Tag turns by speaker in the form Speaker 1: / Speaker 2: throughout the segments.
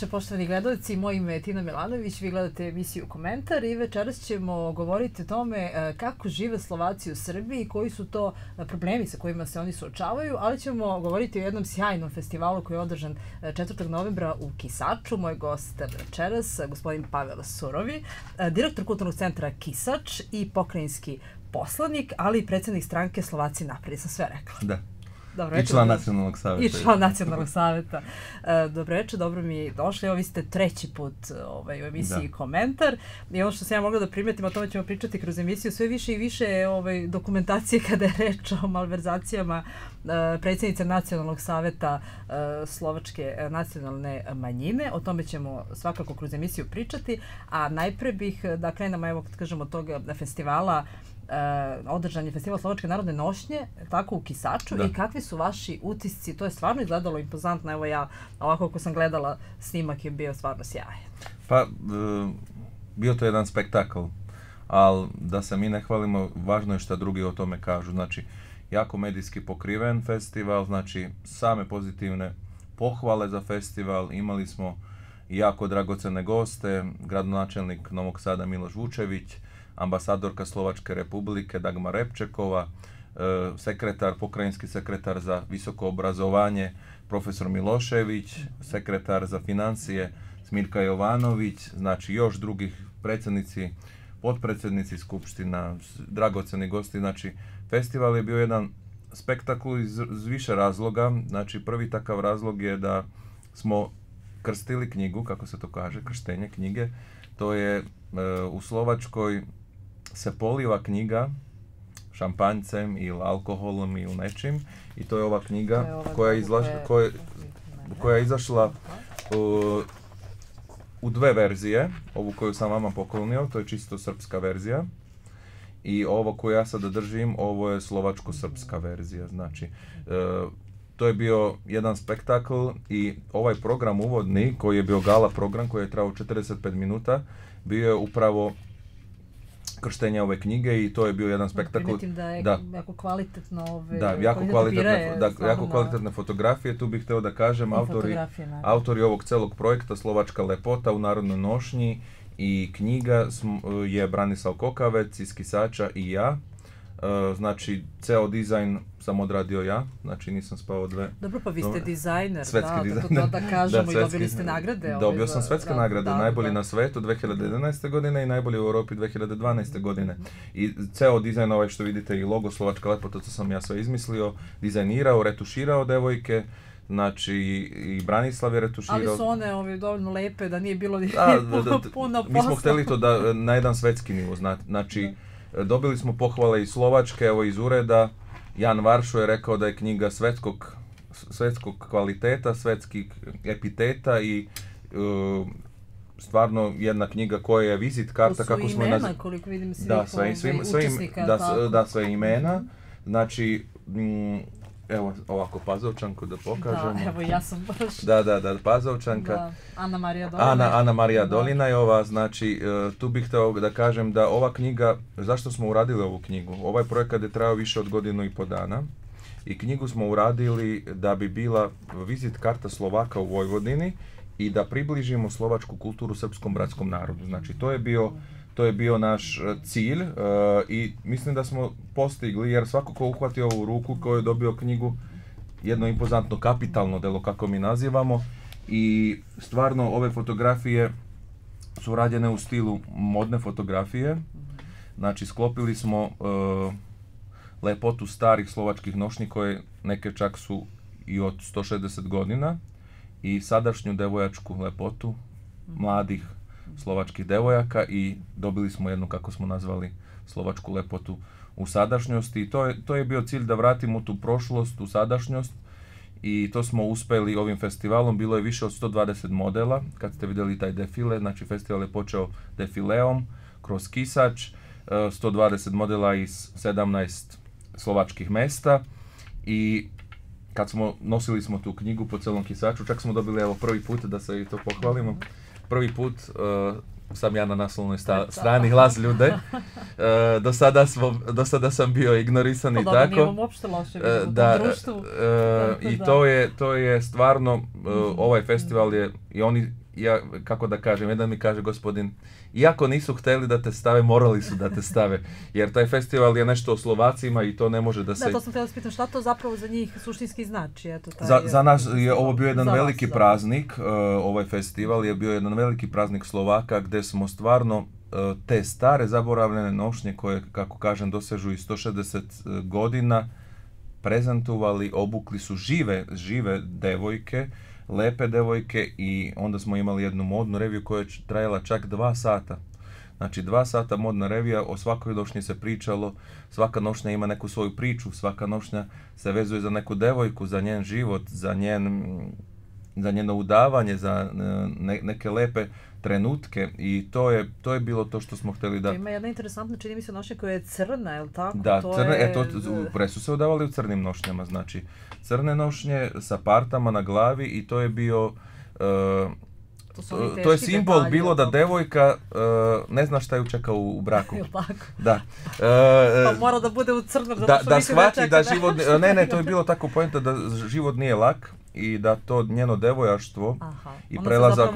Speaker 1: večer, poštovani gledalci. Moje ime je Tina Milanović, vi gledate emisiju Komentar i večeras ćemo govoriti o tome e, kako žive Slovaci u Srbiji, koji su to e, problemi sa kojima se oni suočavaju, ali ćemo govoriti o jednom sjajnom festivalu koji je održan 4. E, novembra u Kisaču. Moj gost večeras, gospodin Pavel Surovi, direktor kulturnog centra Kisač i pokrajinski poslanik, ali i predsjednik stranke Slovaci naprijed, Sam sve rekla.
Speaker 2: Da. Dobro I član nacionalnog savjeta. I član nacionalnog
Speaker 1: savjeta. E, dobro večer, dobro mi došli. Ovi ste treći put ovaj, u emisiji Komentar. I ono što sam ja mogla da primetim, o tome ćemo pričati kroz emisiju, sve više i više ovaj, dokumentacije kada je reč o malverzacijama e, predsjednice nacionalnog savjeta e, slovačke nacionalne manjine. O tome ćemo svakako kroz emisiju pričati. A najpre bih da krenemo, evo kad kažemo, tog festivala Eh, održan je festival Slovačke narodne nošnje, tako u Kisaču. I kakvi su vaši utisci? To je stvarno izgledalo impozantno. Evo ja, ovako ako sam gledala, snimak je bio stvarno sjajan.
Speaker 2: Pa, eh, bio to jedan spektakl. Ali da se mi ne hvalimo, važno je što drugi o tome kažu. Znači, jako medijski pokriven festival, znači same pozitivne pohvale za festival. Imali smo jako dragocene goste, gradonačelnik Novog Sada Miloš Vučević, ambasadorka Slovačke republike Dagmar Repčekova, e, sekretar, pokrajinski sekretar za visoko obrazovanje profesor Milošević, sekretar za financije Smirka Jovanović, znači još drugih predsjednici, potpredsjednici skupština, dragoceni gosti, znači festival je bio jedan spektakl iz, više razloga, znači prvi takav razlog je da smo krstili knjigu, kako se to kaže, krštenje knjige, to je e, u Slovačkoj se poliva knjiga šampanjcem ili alkoholom ili nečim i to je ova knjiga koja, koja, je izašla u dve verzije, ovu koju sam vama poklonio, to je čisto srpska verzija i ovo koju ja sada držim, ovo je slovačko-srpska mhm. verzija, znači e, to je bio jedan spektakl i ovaj program uvodni koji je bio gala program koji je trao 45 minuta bio je upravo krštenja ove knjige i to je bio jedan spektakl. da je
Speaker 1: jako kvalitetno ove da, jako kvalitetne,
Speaker 2: fotografije. Tu bih htio da kažem, autori, autori ovog celog projekta Slovačka lepota u Narodnoj nošnji i knjiga je Branislav Kokavec iz Kisača i ja. E, znači, ceo dizajn sam odradio ja, znači nisam spao dve... Dobro, pa vi ste dizajner, da, dizajner. da, da kažemo i dobili ste nagrade. Dobio ovaj, sam svetske nagrade, najbolji na svetu 2011. godine i najbolji u Europi 2012. godine. I ceo dizajn ovaj što vidite i logo Slovačka lepota, to sam ja sve izmislio, dizajnirao, retuširao devojke, znači i Branislav je retuširao. Ali su
Speaker 1: one ove dovoljno lepe da nije bilo puno posla. Mi smo hteli to da
Speaker 2: e, na jedan svetski nivo, znači... Dobili smo pohvale iz Slovačke, evo iz ureda. Jan Varšo je rekao da je knjiga svetskog, svetskog kvaliteta, svetskih epiteta i e, stvarno jedna knjiga koja je vizit karta kako imena, smo imena, koliko vidim svih da, sve, da, sve imena. Znači, Evo ovako Pazovčanku da pokažem. Da, evo ja sam baš. Da, da, da, Pazovčanka. Da.
Speaker 1: Ana Marija Dolina. Ana, Ana
Speaker 2: Marija Dolina je ova, znači e, tu bih htio da kažem da ova knjiga, zašto smo uradili ovu knjigu? Ovaj projekat je trajao više od godinu i po dana i knjigu smo uradili da bi bila vizit karta Slovaka u Vojvodini i da približimo slovačku kulturu srpskom bratskom narodu. Znači to je bio to je bio naš e, cilj e, i mislim da smo postigli, jer svako ko uhvati ovu ruku, koji je dobio knjigu, jedno impozantno kapitalno delo kako mi nazivamo i stvarno ove fotografije su rađene u stilu modne fotografije. Znači sklopili smo e, lepotu starih slovačkih nošnji koje neke čak su i od 160 godina i sadašnju devojačku lepotu mladih slovačkih devojaka i dobili smo jednu, kako smo nazvali, slovačku lepotu u sadašnjosti. I to je, to je bio cilj da vratimo tu prošlost u sadašnjost i to smo uspeli ovim festivalom. Bilo je više od 120 modela kad ste vidjeli taj defile. Znači festival je počeo defileom kroz Kisač, 120 e, modela iz 17 slovačkih mesta i kad smo, nosili smo tu knjigu po celom Kisaču, čak smo dobili evo prvi put da se i to pohvalimo prvi put e, sam ja na naslovnoj strani glas ljude. E, do, sada do sada sam bio ignorisan pa, e, i da, tako. uopšte loše da, u I to je, to je stvarno, ovaj festival je, i oni ja, kako da kažem, jedan mi kaže gospodin, iako nisu htjeli da te stave, morali su da te stave, jer taj festival je nešto o Slovacima i to ne može da se... Da, to
Speaker 1: sam htjela spitam, šta to zapravo za njih suštinski znači? Eto, taj... za, za nas je ovo bio jedan veliki praznik,
Speaker 2: e, ovaj festival je bio jedan veliki praznik Slovaka gdje smo stvarno e, te stare zaboravljene nošnje koje, kako kažem, dosežu i 160 e, godina, prezentovali, obukli su žive, žive devojke, lepe devojke i onda smo imali jednu modnu reviju koja je trajala čak dva sata. Znači dva sata modna revija, o svakoj nošnji se pričalo, svaka nošnja ima neku svoju priču, svaka nošnja se vezuje za neku devojku, za njen život, za, njen, za njeno udavanje, za e, neke lepe trenutke i to je, to je bilo to što smo htjeli da...
Speaker 1: Ima jedna interesantna čini mi se nošnja koja je crna, je li tako? Da, to
Speaker 2: e, se udavali u crnim nošnjama, znači crne nošnje sa partama na glavi i to je bio e, to, je simbol bilo da devojka e, ne zna šta ju čeka u, u braku. da. E, pa mora da bude u crnom, da da, da shvati da život... Ne, ne, to je bilo tako pojenta da život nije lak i da to njeno devojaštvo Aha. i ono prelazak...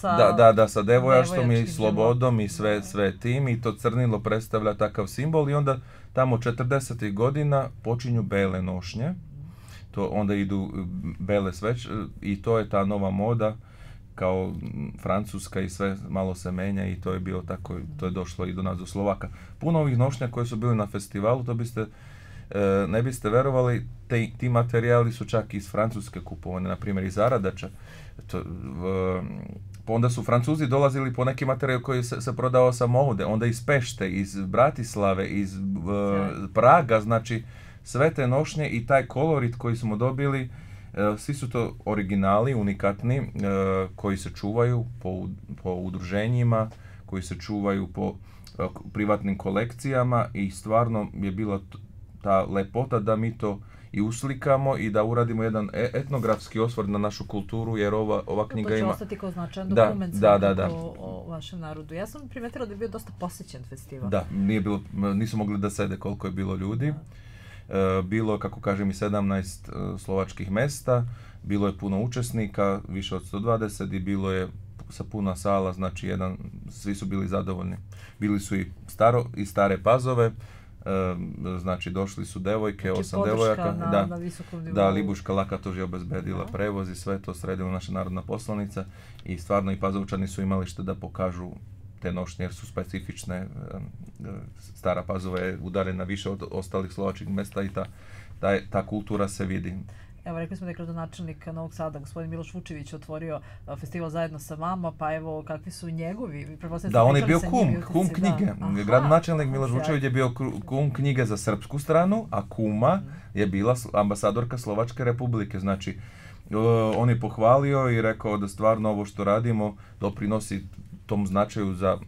Speaker 2: sa... Da, da, da, sa devojaštvom i slobodom i sve, tim i to crnilo predstavlja takav simbol i onda tamo 40. godina počinju bele nošnje to onda idu e, bele sveč e, i to je ta nova moda kao Francuska i sve malo se menja i to je bilo tako, to je došlo i do nas do Slovaka. Puno ovih nošnja koje su bili na festivalu, to biste, e, ne biste verovali, te, ti materijali su čak iz Francuske kupovane, na primjer iz Aradača. To, pa onda su Francuzi dolazili po neki materijal koji se, se prodao samo ovdje, onda iz Pešte, iz Bratislave, iz Praga, znači sve te nošnje i taj kolorit koji smo dobili, e, svi su to originali, unikatni, e, koji se čuvaju po, udruženjima, koji se čuvaju po e, privatnim kolekcijama i stvarno je bila ta lepota da mi to i uslikamo i da uradimo jedan etnografski osvrt na našu kulturu jer ova, ova pa knjiga to će ostati kao značajan dokument da,
Speaker 1: o, vašem narodu. Ja sam primetila da je bio dosta posjećen festival. Da,
Speaker 2: nije nisu mogli da sede koliko je bilo ljudi. E, bilo, kako kažem, i 17 e, slovačkih mesta, bilo je puno učesnika, više od 120 i bilo je sa puna sala, znači jedan, svi su bili zadovoljni. Bili su i, stare pazove, e, znači došli su devojke, znači osam devojaka, da, da, Libuška Lakatož je obezbedila prevoz i sve to sredila naša narodna poslanica i stvarno i pazovčani su imali što da pokažu te nošnje jer su specifične. E, Stara Pazova je udaljena više od ostalih slovačkih mesta i ta, ta, kultura se vidi.
Speaker 1: Evo, rekli smo da je gradonačelnik Novog Sada, gospodin Miloš Vučević, otvorio e, festival zajedno sa vama, pa evo, kakvi su njegovi? Da, on je bio kum, kum knjige. Gradonačelnik Miloš Vučević je bio
Speaker 2: kum knjige za srpsku stranu, a kuma mhm. je bila ambasadorka Slovačke republike. Znači, e, on je pohvalio i rekao da stvarno ovo što radimo doprinosi tom značaju za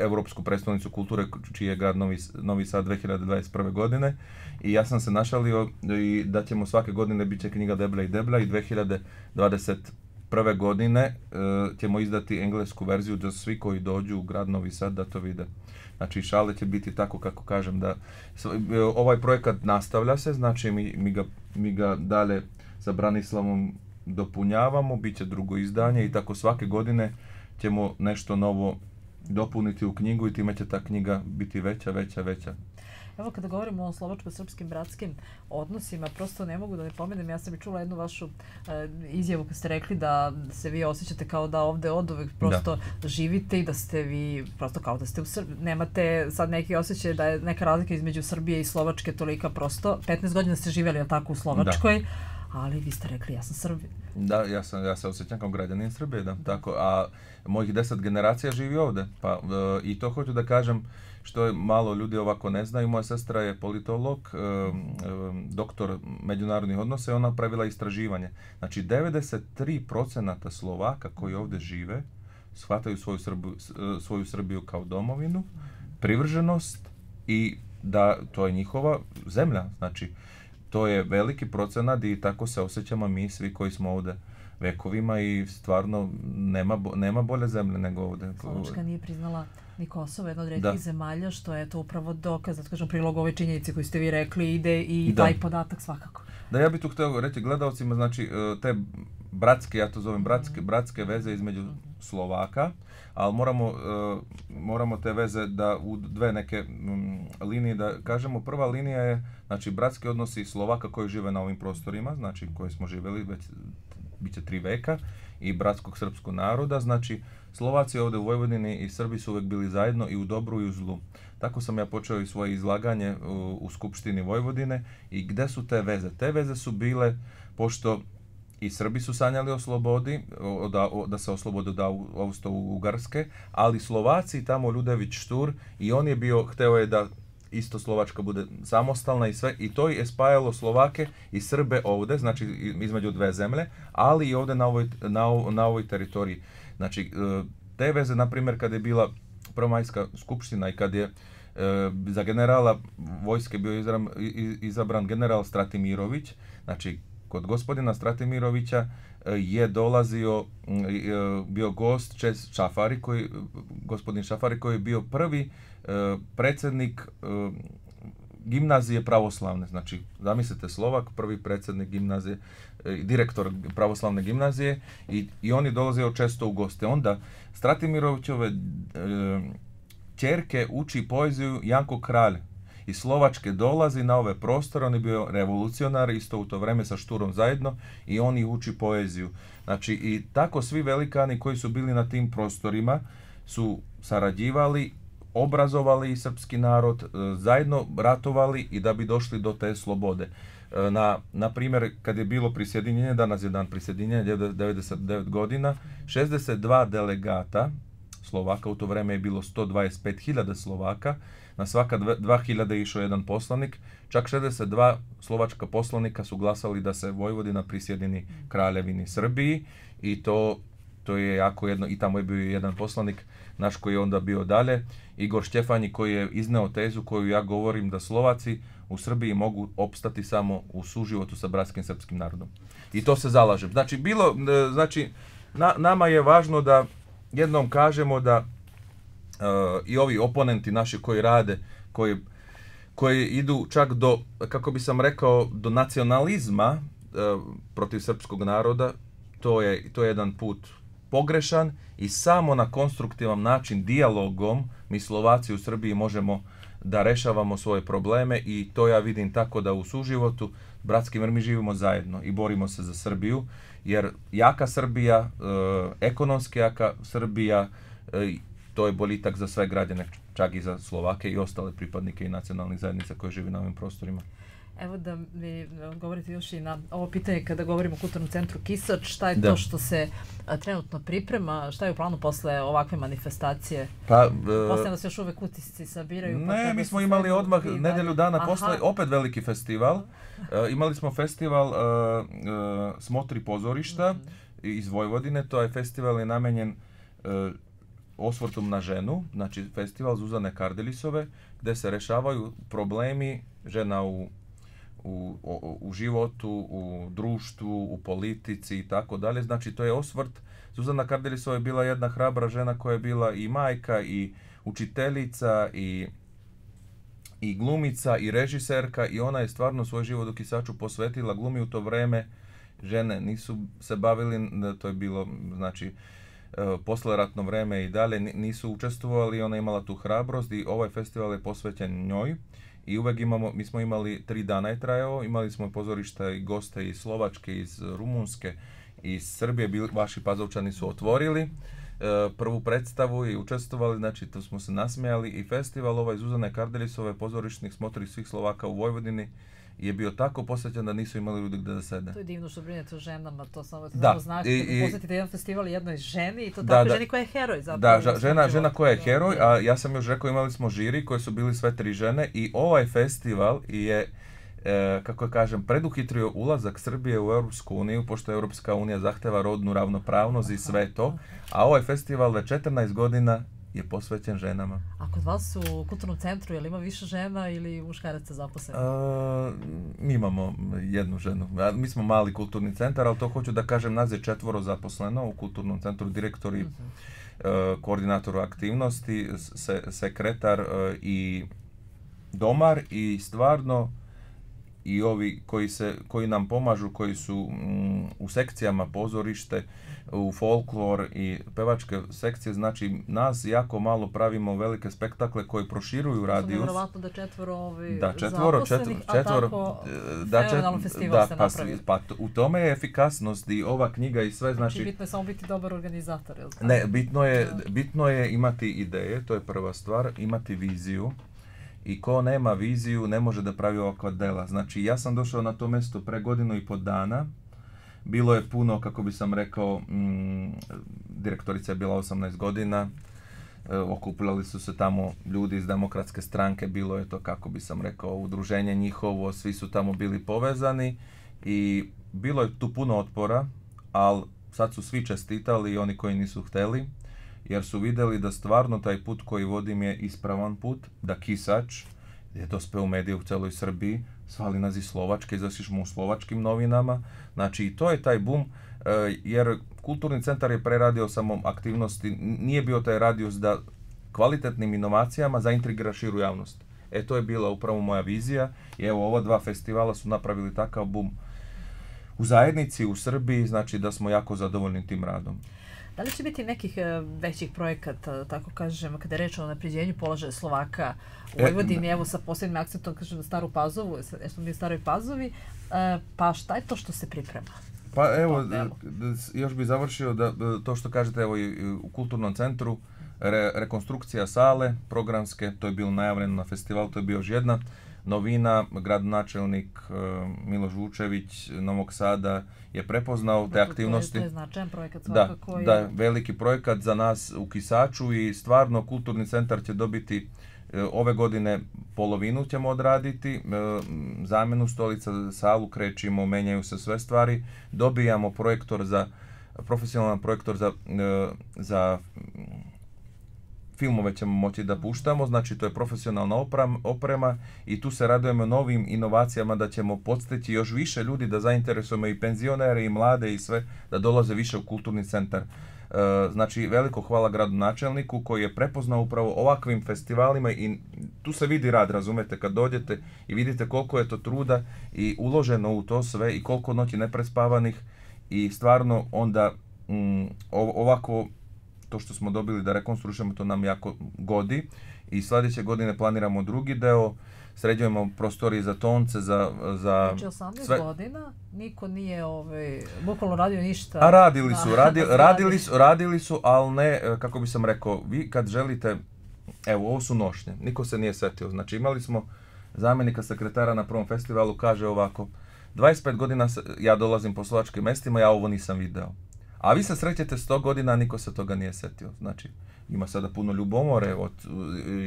Speaker 2: Europsku predstavnicu kulture čiji je grad Novi, Novi Sad 2021. godine i ja sam se našalio i da ćemo svake godine biti će knjiga deblja i deblja i 2021. godine e, ćemo izdati englesku verziju da svi koji dođu u grad Novi Sad da to vide. Znači šale će biti tako kako kažem da e, ovaj projekat nastavlja se, znači mi, mi, ga, mi ga dalje sa Branislavom dopunjavamo, bit će drugo izdanje i tako svake godine ćemo nešto novo dopuniti u knjigu i time će ta knjiga biti veća, veća, veća.
Speaker 1: Evo kada govorimo o slovačko-srpskim bratskim odnosima, prosto ne mogu da ne pomenem, ja sam i čula jednu vašu eh, izjavu kad ste rekli da se vi osjećate kao da ovde od uvek prosto živite i da ste vi prosto kao da ste u Srbiji. Nemate sad neki osjećaj da je neka razlika između Srbije i Slovačke tolika prosto. 15 godina ste živjeli, jel tako, u Slovačkoj. Ali vi ste rekli ja sam Srbin.
Speaker 2: Da, ja, sam, ja se osjećam kao građanin Srbije, da. Tako, a mojih deset generacija živi ovdje. Pa, e, I to hoću da kažem što je malo ljudi ovako ne znaju. Moja sestra je politolog, e, e, doktor međunarodnih odnosa i ona pravila istraživanje. Znači 93% Slovaka koji ovdje žive shvataju svoju Srbiju, svoju Srbiju kao domovinu, privrženost i da to je njihova zemlja. Znači, to je veliki procenat i tako se osjećamo mi svi koji smo ovdje vekovima i stvarno nema, nema bolje zemlje nego ovdje. Slovačka
Speaker 1: nije priznala ni Kosovo, jedna od zemalja, što je to upravo dokaz, kažem, prilog ove činjenice koji ste vi rekli, ide i da. taj podatak svakako.
Speaker 2: Da, ja bih tu htio reći gledalcima, znači, e, te bratske, ja to zovem mhm. bratske, bratske veze između mhm. Slovaka, ali moramo, e, moramo te veze da u dve neke linije da kažemo. Prva linija je, znači, bratski odnosi Slovaka koji žive na ovim prostorima, znači, koji smo živjeli već bit tri veka, i bratskog srpskog naroda. Znači, Slovaci ovdje u Vojvodini i Srbi su uvijek bili zajedno i u dobru i u zlu. Tako sam ja počeo i svoje izlaganje u, Skupštini Vojvodine. I gdje su te veze? Te veze su bile, pošto i Srbi su sanjali o slobodi, o, da, o, da se oslobode ugarske ali Slovaci, tamo Ljudević Štur, i on je bio, hteo je da isto Slovačka bude samostalna i sve. I to je spajalo Slovake i Srbe ovdje, znači između dve zemlje, ali i ovdje na ovoj, na, na ovoj teritoriji. Znači, e, te veze, na primjer, kada je bila promajska skupština i kad je e, za generala vojske bio izabran general Stratimirović, znači kod gospodina Stratimirovića e, je dolazio, bio gost Čes Šafari, koji, gospodin Šafari koji je bio prvi E, predsjednik e, gimnazije pravoslavne, znači zamislite Slovak, prvi predsjednik gimnazije, e, direktor pravoslavne gimnazije i, i on je često u goste. Onda Stratimirovićove čerke uči poeziju Janko Kralj i Slovačke dolazi na ove prostore, on je bio revolucionar isto u to vreme sa Šturom zajedno i oni uči poeziju. Znači i tako svi velikani koji su bili na tim prostorima su sarađivali obrazovali i srpski narod, e, zajedno ratovali i da bi došli do te slobode. E, na, na primjer, kad je bilo prisjedinjenje, danas je dan prisjedinjenja, 99 godina, 62 delegata Slovaka, u to vrijeme je bilo 125.000 Slovaka, na svaka 2.000 je išao jedan poslanik, čak 62 slovačka poslanika su glasali da se Vojvodina prisjedini kraljevini Srbiji i to, to je jako jedno, i tamo je bio jedan poslanik naš koji je onda bio dalje, Igor Štefanji koji je izneo tezu koju ja govorim da Slovaci u Srbiji mogu opstati samo u suživotu sa bratskim srpskim narodom. I to se zalažem. Znači, bilo, e, znači, nama je važno da jednom kažemo da e, i ovi oponenti naši koji rade, koji, koji idu čak do, kako bi sam rekao, do nacionalizma e, protiv srpskog naroda, to je, to je jedan put pogrešan i samo na konstruktivan način, dijalogom, mi Slovaci u Srbiji možemo da rešavamo svoje probleme i to ja vidim tako da u suživotu, bratski mi živimo zajedno i borimo se za Srbiju, jer jaka Srbija, e, ekonomski jaka Srbija, e, to je bolitak za sve građane, čak i za Slovake i ostale pripadnike i nacionalnih zajednica koje žive na ovim prostorima.
Speaker 1: Evo da mi govorite još i na ovo pitanje kada govorimo o kulturnom centru Kisač, šta je to što se trenutno priprema, šta je u planu posle ovakve manifestacije? Pa, e, posle nas još uvek utisci sabiraju. Pa ne, mi smo imali
Speaker 2: odmah nedelju dana posle, opet veliki festival. E, imali smo festival e, Smotri pozorišta mhm. iz Vojvodine, to je festival je namenjen osvrtom na ženu, znači festival Zuzane Kardelisove, gde se rešavaju problemi žena u u, u, životu, u društvu, u politici i tako dalje. Znači to je osvrt. Suzana Kardelisova je bila jedna hrabra žena koja je bila i majka i učiteljica i i glumica i režiserka i ona je stvarno svoj život u Kisaču posvetila glumi u to vreme. Žene nisu se bavili, to je bilo znači e, posleratno vreme i dalje nisu učestvovali, ona je imala tu hrabrost i ovaj festival je posvećen njoj i uvek imamo, mi smo imali tri dana je trajao, imali smo pozorišta i goste iz Slovačke, iz Rumunske, iz Srbije, vaši pazovčani su otvorili e, prvu predstavu i učestvovali, znači to smo se nasmijali i festival ovaj Zuzane Kardelisove pozorišnih smotri svih Slovaka u Vojvodini je bio tako posvećen da nisu imali ljudi gde da sede. To
Speaker 1: je divno što brinete o ženama, to samo da. znači I, i, da posvetite jedan festival jednoj ženi i to da, tako da, ženi koja je heroj zapravo. Da, žena, znači,
Speaker 2: žena koja je ono, heroj, a ja sam još rekao imali smo žiri koje su bili sve tri žene i ovaj festival je E, kako kažem, preduhitrio ulazak Srbije u Europsku uniju, pošto Europska unija zahteva rodnu ravnopravnost i sve to, a ovaj festival je 14 godina je posvećen ženama.
Speaker 1: A kod vas u kulturnom centru je li ima više žena ili muškaraca
Speaker 2: zaposleno? Mi imamo jednu ženu. Mi smo mali kulturni centar, ali to hoću da kažem, nas je četvoro zaposleno u kulturnom centru, direktori, koordinator mhm. e, koordinatoru aktivnosti, sekretar e, i domar i stvarno i ovi koji, se, koji nam pomažu, koji su mm, u sekcijama pozorište, u folklor i pevačke sekcije, znači nas jako malo pravimo velike spektakle koji proširuju radijus. Znači,
Speaker 1: da četvoro ovi da, četvoro, četvoro, četvoro e, da, se
Speaker 2: pa, pa u tome je efikasnost i ova knjiga i sve, znači... znači
Speaker 1: bitno je samo biti dobar organizator, Ne,
Speaker 2: bitno je imati ideje, to je prva stvar, imati viziju, i ko nema viziju ne može da pravi ovakva dela. Znači ja sam došao na to mesto pre godinu i po dana, bilo je puno, kako bi sam rekao, mm, direktorica je bila 18 godina, e, okupljali su se tamo ljudi iz demokratske stranke, bilo je to, kako bi sam rekao, udruženje njihovo, svi su tamo bili povezani i bilo je tu puno otpora, ali sad su svi čestitali i oni koji nisu hteli jer su vidjeli da stvarno taj put koji vodim je ispravan put, da kisač, je dospeo u mediju u celoj Srbiji, svali nas Slovačke, izašli smo u slovačkim novinama. Znači i to je taj bum, e, jer kulturni centar je preradio samom aktivnosti, nije bio taj radius da kvalitetnim inovacijama zaintrigira širu javnost. E to je bila upravo moja vizija i evo ova dva festivala su napravili takav bum u zajednici, u Srbiji, znači da smo jako zadovoljni tim radom.
Speaker 1: Da li će biti nekih e, većih projekata, tako kažem, kada je reč o napređenju položaja Slovaka u e, Vojvodini, evo sa posebnim akcentom, kažem, na Staru Pazovu, nešto mi je Staroj Pazovi, e, pa šta je to što se priprema?
Speaker 2: Pa evo, još bih završio da to što kažete, evo i u kulturnom centru, rekonstrukcija sale programske, to je bilo najavljeno na festival, to je bio još jedna novina. Gradonačelnik eh, Miloš Vučević Novog Sada je prepoznao te aktivnosti. To je značajan projekat svakako. Da, da, veliki projekat za nas u Kisaču i stvarno kulturni centar će dobiti eh, Ove godine polovinu ćemo odraditi, eh, zamjenu stolica, salu krećimo, menjaju se sve stvari, dobijamo projektor za, profesionalan projektor za, za filmove ćemo moći da puštamo, znači to je profesionalna oprema i tu se radujemo novim inovacijama da ćemo podsteći još više ljudi da zainteresujemo i penzionere i mlade i sve da dolaze više u kulturni centar. E, znači veliko hvala gradonačelniku koji je prepoznao upravo ovakvim festivalima i tu se vidi rad, razumete, kad dođete i vidite koliko je to truda i uloženo u to sve i koliko noći neprespavanih i stvarno onda mm, ovako to što smo dobili da rekonstruišemo, to nam jako godi. I sljedeće godine planiramo drugi deo, sređujemo prostorije za tonce, za... za znači 18
Speaker 1: godina niko nije ovaj, bukvalno radio ništa. A radili su, radi, radili, su,
Speaker 2: radili su, ali ne, e, kako bi sam rekao, vi kad želite, evo ovo su nošnje, niko se nije setio. Znači imali smo zamjenika sekretara na prvom festivalu, kaže ovako, 25 godina ja dolazim po slovačkim mestima, ja ovo nisam video. A vi se srećete 100 godina, a niko se toga nije setio. Znači, ima sada puno ljubomore, od,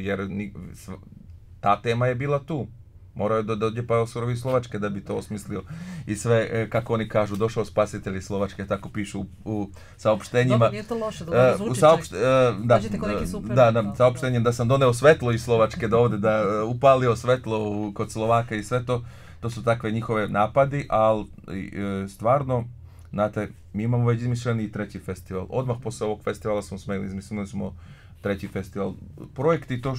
Speaker 2: jer ta tema je bila tu. Morao je da dođe Pavel Surovi Slovačke da bi to osmislio. I sve, e, kako oni kažu, došao spasitelj Slovačke, tako pišu u, saopštenjima. Dobro, nije to loše, da e, zvuči. E, u da, da, da, saopštenjem da sam doneo svetlo iz Slovačke do ovde, da upalio svetlo kod Slovaka i sve to. To su takve njihove napadi, ali stvarno Znate, mi imamo već izmišljeni i treći festival. Odmah posle ovog festivala smo smeli, izmislili smo treći festival. Projekti to,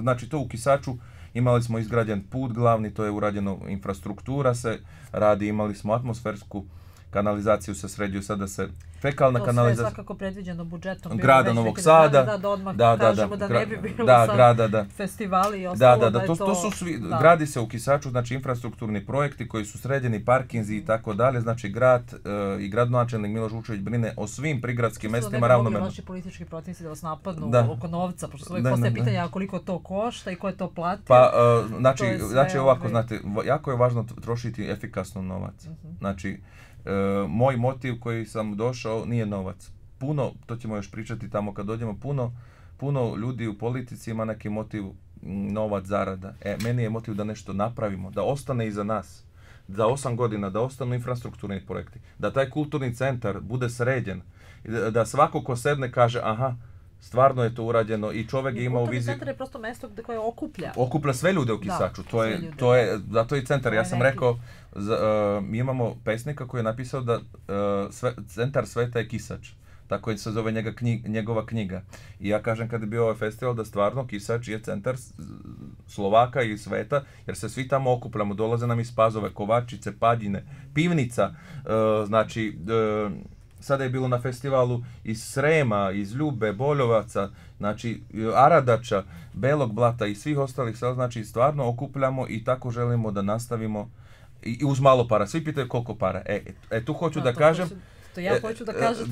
Speaker 2: znači to u Kisaču, imali smo izgrađen put glavni, to je urađeno, infrastruktura se radi, imali smo atmosfersku kanalizaciju se sređuju sada se fekalna to kanalizacija. To sve je svakako
Speaker 1: predviđeno budžetom. Grada Novog Sada. Da, da, da, da, da, da, ne bi bilo da, da. festivali i ostalo. Da, da, da, to, su svi, gradi
Speaker 2: se u Kisaču, znači infrastrukturni projekti koji su sređeni, parkinzi i tako dalje, znači grad eh, i gradonačelnik Miloš Vučević brine o svim prigradskim mestima ravnomjerno. Naši
Speaker 1: politički protivnici da vas napadnu oko novca, pošto se uvijek postaje pitanja koliko to košta i ko je to platio. Pa, eh, znači, znači ovako, ovaj znate,
Speaker 2: jako je važno trošiti efikasno novac. Mhm. Znači, E, moj motiv koji sam došao nije novac. Puno, to ćemo još pričati tamo kad dođemo, puno, puno ljudi u politici ima neki motiv novac, zarada. E, meni je motiv da nešto napravimo, da ostane iza nas za osam godina, da ostanu infrastrukturni projekti, da taj kulturni centar bude sređen, da svako ko sedne kaže, aha, Stvarno je to urađeno i čovjek je imao viziju. centar
Speaker 1: je prosto mjesto koje okuplja. Okuplja sve ljude u Kisaču. to je, to je, zato je centar. Ja sam rekao,
Speaker 2: e, mi imamo pesnika koji je napisao da e, centar sveta je Kisač. Tako se zove njega njegova knjiga. I ja kažem kad je bio ovaj festival da stvarno Kisač je centar Slovaka i sveta, jer se svi tamo okupljamo. Dolaze nam iz Pazove, Kovačice, Padine, Pivnica. E, znači, sada je bilo na festivalu iz Srema, iz Ljube, Boljovaca, znači e, Aradača, Belog Blata i svih ostalih sela, znači stvarno okupljamo i tako želimo da nastavimo i uz malo para. Svi pitaju koliko para. E, e, e tu hoću da kažem... to ja hoću da kažete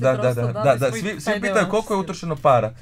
Speaker 2: da, svi, pitaju koliko je utrošeno para.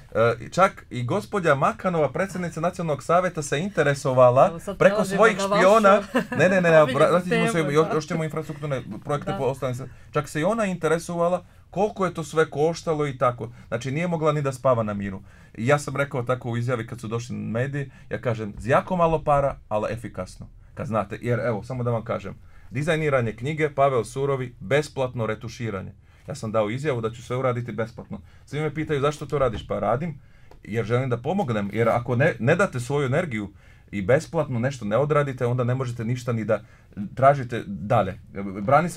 Speaker 2: čak i gospođa Makanova, predsjednica Nacionalnog savjeta, se interesovala preko svojih špiona. Ne, ne, ne, ne, ne se, još, ćemo infrastrukturne projekte ne, Čak se i ona interesovala koliko je to sve koštalo i tako. Znači nije mogla ni da spava na miru. ja sam rekao tako u izjavi kad su došli mediji, ja kažem jako malo para, ali efikasno. Kad znate, jer evo, samo da vam kažem, dizajniranje knjige Pavel Surovi, besplatno retuširanje. Ja sam dao izjavu da ću sve uraditi besplatno. Svi me pitaju zašto to radiš, pa radim jer želim da pomognem, jer ako ne, date svoju energiju, i besplatno nešto ne odradite, onda ne možete ništa ni da tražite dalje.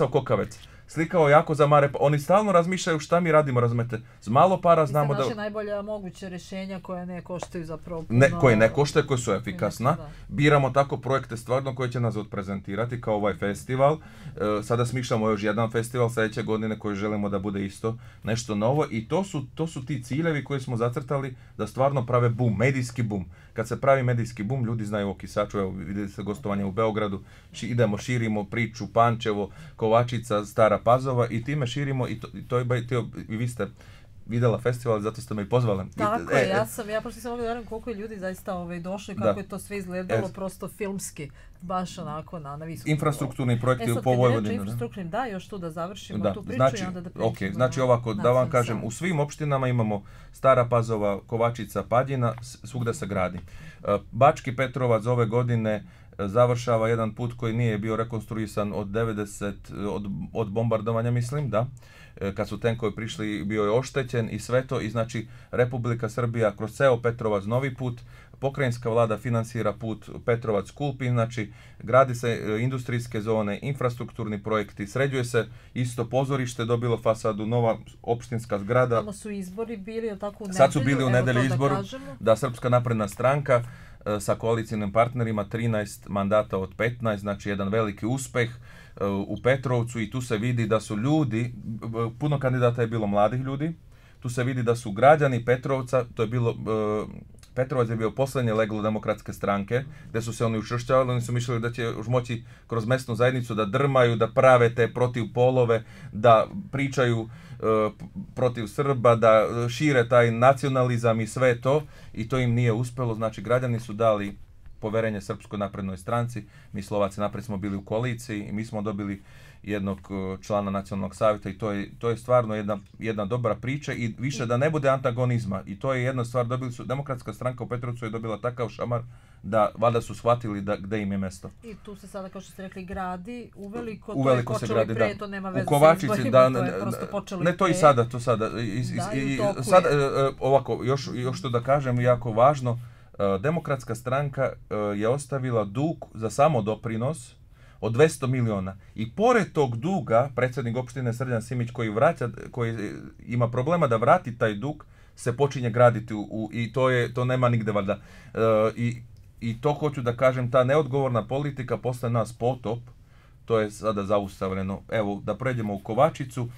Speaker 2: oko Kokavec, slikao jako za mare, oni stalno razmišljaju šta mi radimo, razumete, s malo para znamo da... naše
Speaker 1: najbolje moguće rješenja koje ne koštaju zapravo Ne, koje ne
Speaker 2: koštaju, koje su efikasna, biramo tako projekte stvarno koje će nas odprezentirati kao ovaj festival, e, sada smišljamo još jedan festival sljedeće godine koji želimo da bude isto nešto novo i to su, to su ti ciljevi koje smo zacrtali da stvarno prave boom, medijski boom kad se pravi medijski bum, ljudi znaju o Kisaču, evo vidi se gostovanje u Beogradu, Ši, idemo, širimo priču Pančevo, Kovačica, Stara Pazova i time širimo i to, i to je, i vi ste videla festival, zato ste me i pozvali. Tako, e, e. ja
Speaker 1: sam, ja sam ovdje koliko je ljudi zaista ovaj, došli, kako je to sve izgledalo, e, prosto filmski, baš onako na, Infrastrukturni projekti e, po da, još tu da
Speaker 2: završimo tu priču znači, i onda da Znači ovako, da vam kažem, u svim opštinama imamo Stara Pazova, Kovačica, Padjina, svugda se gradi. Bački Petrovac ove godine završava jedan put koji nije bio rekonstruisan od 90, od, od bombardovanja mislim, da. E, kad su tenkovi prišli bio je oštećen i sve to i znači Republika Srbija kroz ceo Petrovac novi put pokrajinska vlada finansira put Petrovac Kulpin, znači gradi se e, industrijske zone, infrastrukturni projekti, sređuje se isto pozorište, dobilo fasadu, nova opštinska zgrada. Tamo
Speaker 1: su izbori bili, u nedelju? Sad su bili u nedelju izboru, da, da
Speaker 2: Srpska napredna stranka e, sa koalicijnim partnerima 13 mandata od 15, znači jedan veliki uspeh u Petrovcu i tu se vidi da su ljudi, puno kandidata je bilo mladih ljudi, tu se vidi da su građani Petrovca, to je bilo, e, Petrovac je bio posljednje leglo demokratske stranke, gdje su se oni učršćavali, oni su mislili da će moći kroz mesnu zajednicu da drmaju, da prave te protiv polove, da pričaju e, protiv Srba, da šire taj nacionalizam i sve to i to im nije uspjelo, znači građani su dali poverenje Srpskoj naprednoj stranci. Mi Slovaci napred smo bili u koaliciji i mi smo dobili jednog e, člana nacionalnog savjeta i to je, to je stvarno jedna, jedna dobra priča i više da ne bude antagonizma. I to je jedna stvar, dobili su, demokratska stranka u Petrovcu je dobila takav šamar da valjda su shvatili da gde im je mesto.
Speaker 1: I tu se sada, kao što ste rekli, gradi U to je to nema veze u Kovačici, da, to je ne, to i sada, to sada. i, sada, e,
Speaker 2: e, ovako, još, još da kažem, jako važno, E, demokratska stranka e, je ostavila dug za samo doprinos od 200 miliona. I pored tog duga, predsjednik opštine Srđan Simić koji, vraća, koji ima problema da vrati taj dug, se počinje graditi i to, je, to nema nigde valjda. E, i, to hoću da kažem, ta neodgovorna politika posle nas potop, to je sada zaustavljeno. Evo, da pređemo u Kovačicu.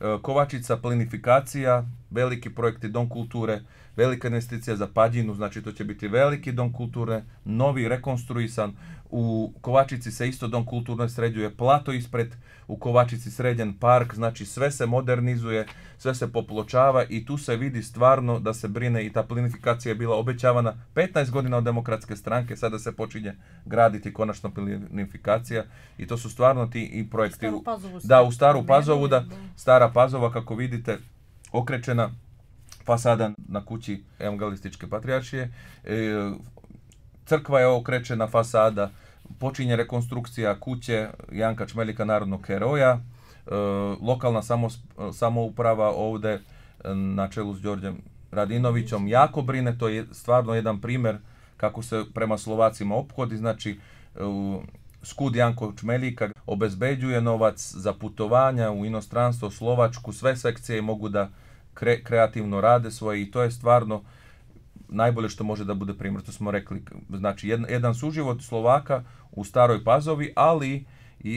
Speaker 2: E, Kovačica plinifikacija, veliki projekti Dom kulture, velika investicija za Padjinu, znači to će biti veliki Dom kulture, novi, rekonstruisan. U Kovačici se isto Dom kulturne sređuje plato ispred, u Kovačici sređen park, znači sve se modernizuje, sve se popločava i tu se vidi stvarno da se brine i ta plinifikacija je bila obećavana 15 godina od demokratske stranke, sada se počinje graditi konačno plinifikacija i to su stvarno ti i projekti. U Staru Pazovu da, u Staru Pazovu da Stara Pazova, kako vidite, okrećena fasada pa na kući evangelističke patrijaršije. E, crkva je okrečena fasada, počinje rekonstrukcija kuće Janka Čmelika, narodnog heroja. E, lokalna samouprava ovdje na čelu s Đorđem Radinovićom jako brine. To je stvarno jedan primjer kako se prema Slovacima ophodi, Znači, Skud Janko Čmeljika obezbeđuje novac za putovanja u inostranstvo, Slovačku, sve sekcije mogu da kreativno rade svoje i to je stvarno najbolje što može da bude primjer, to smo rekli. Znači, jedan, suživot Slovaka u Staroj Pazovi, ali e,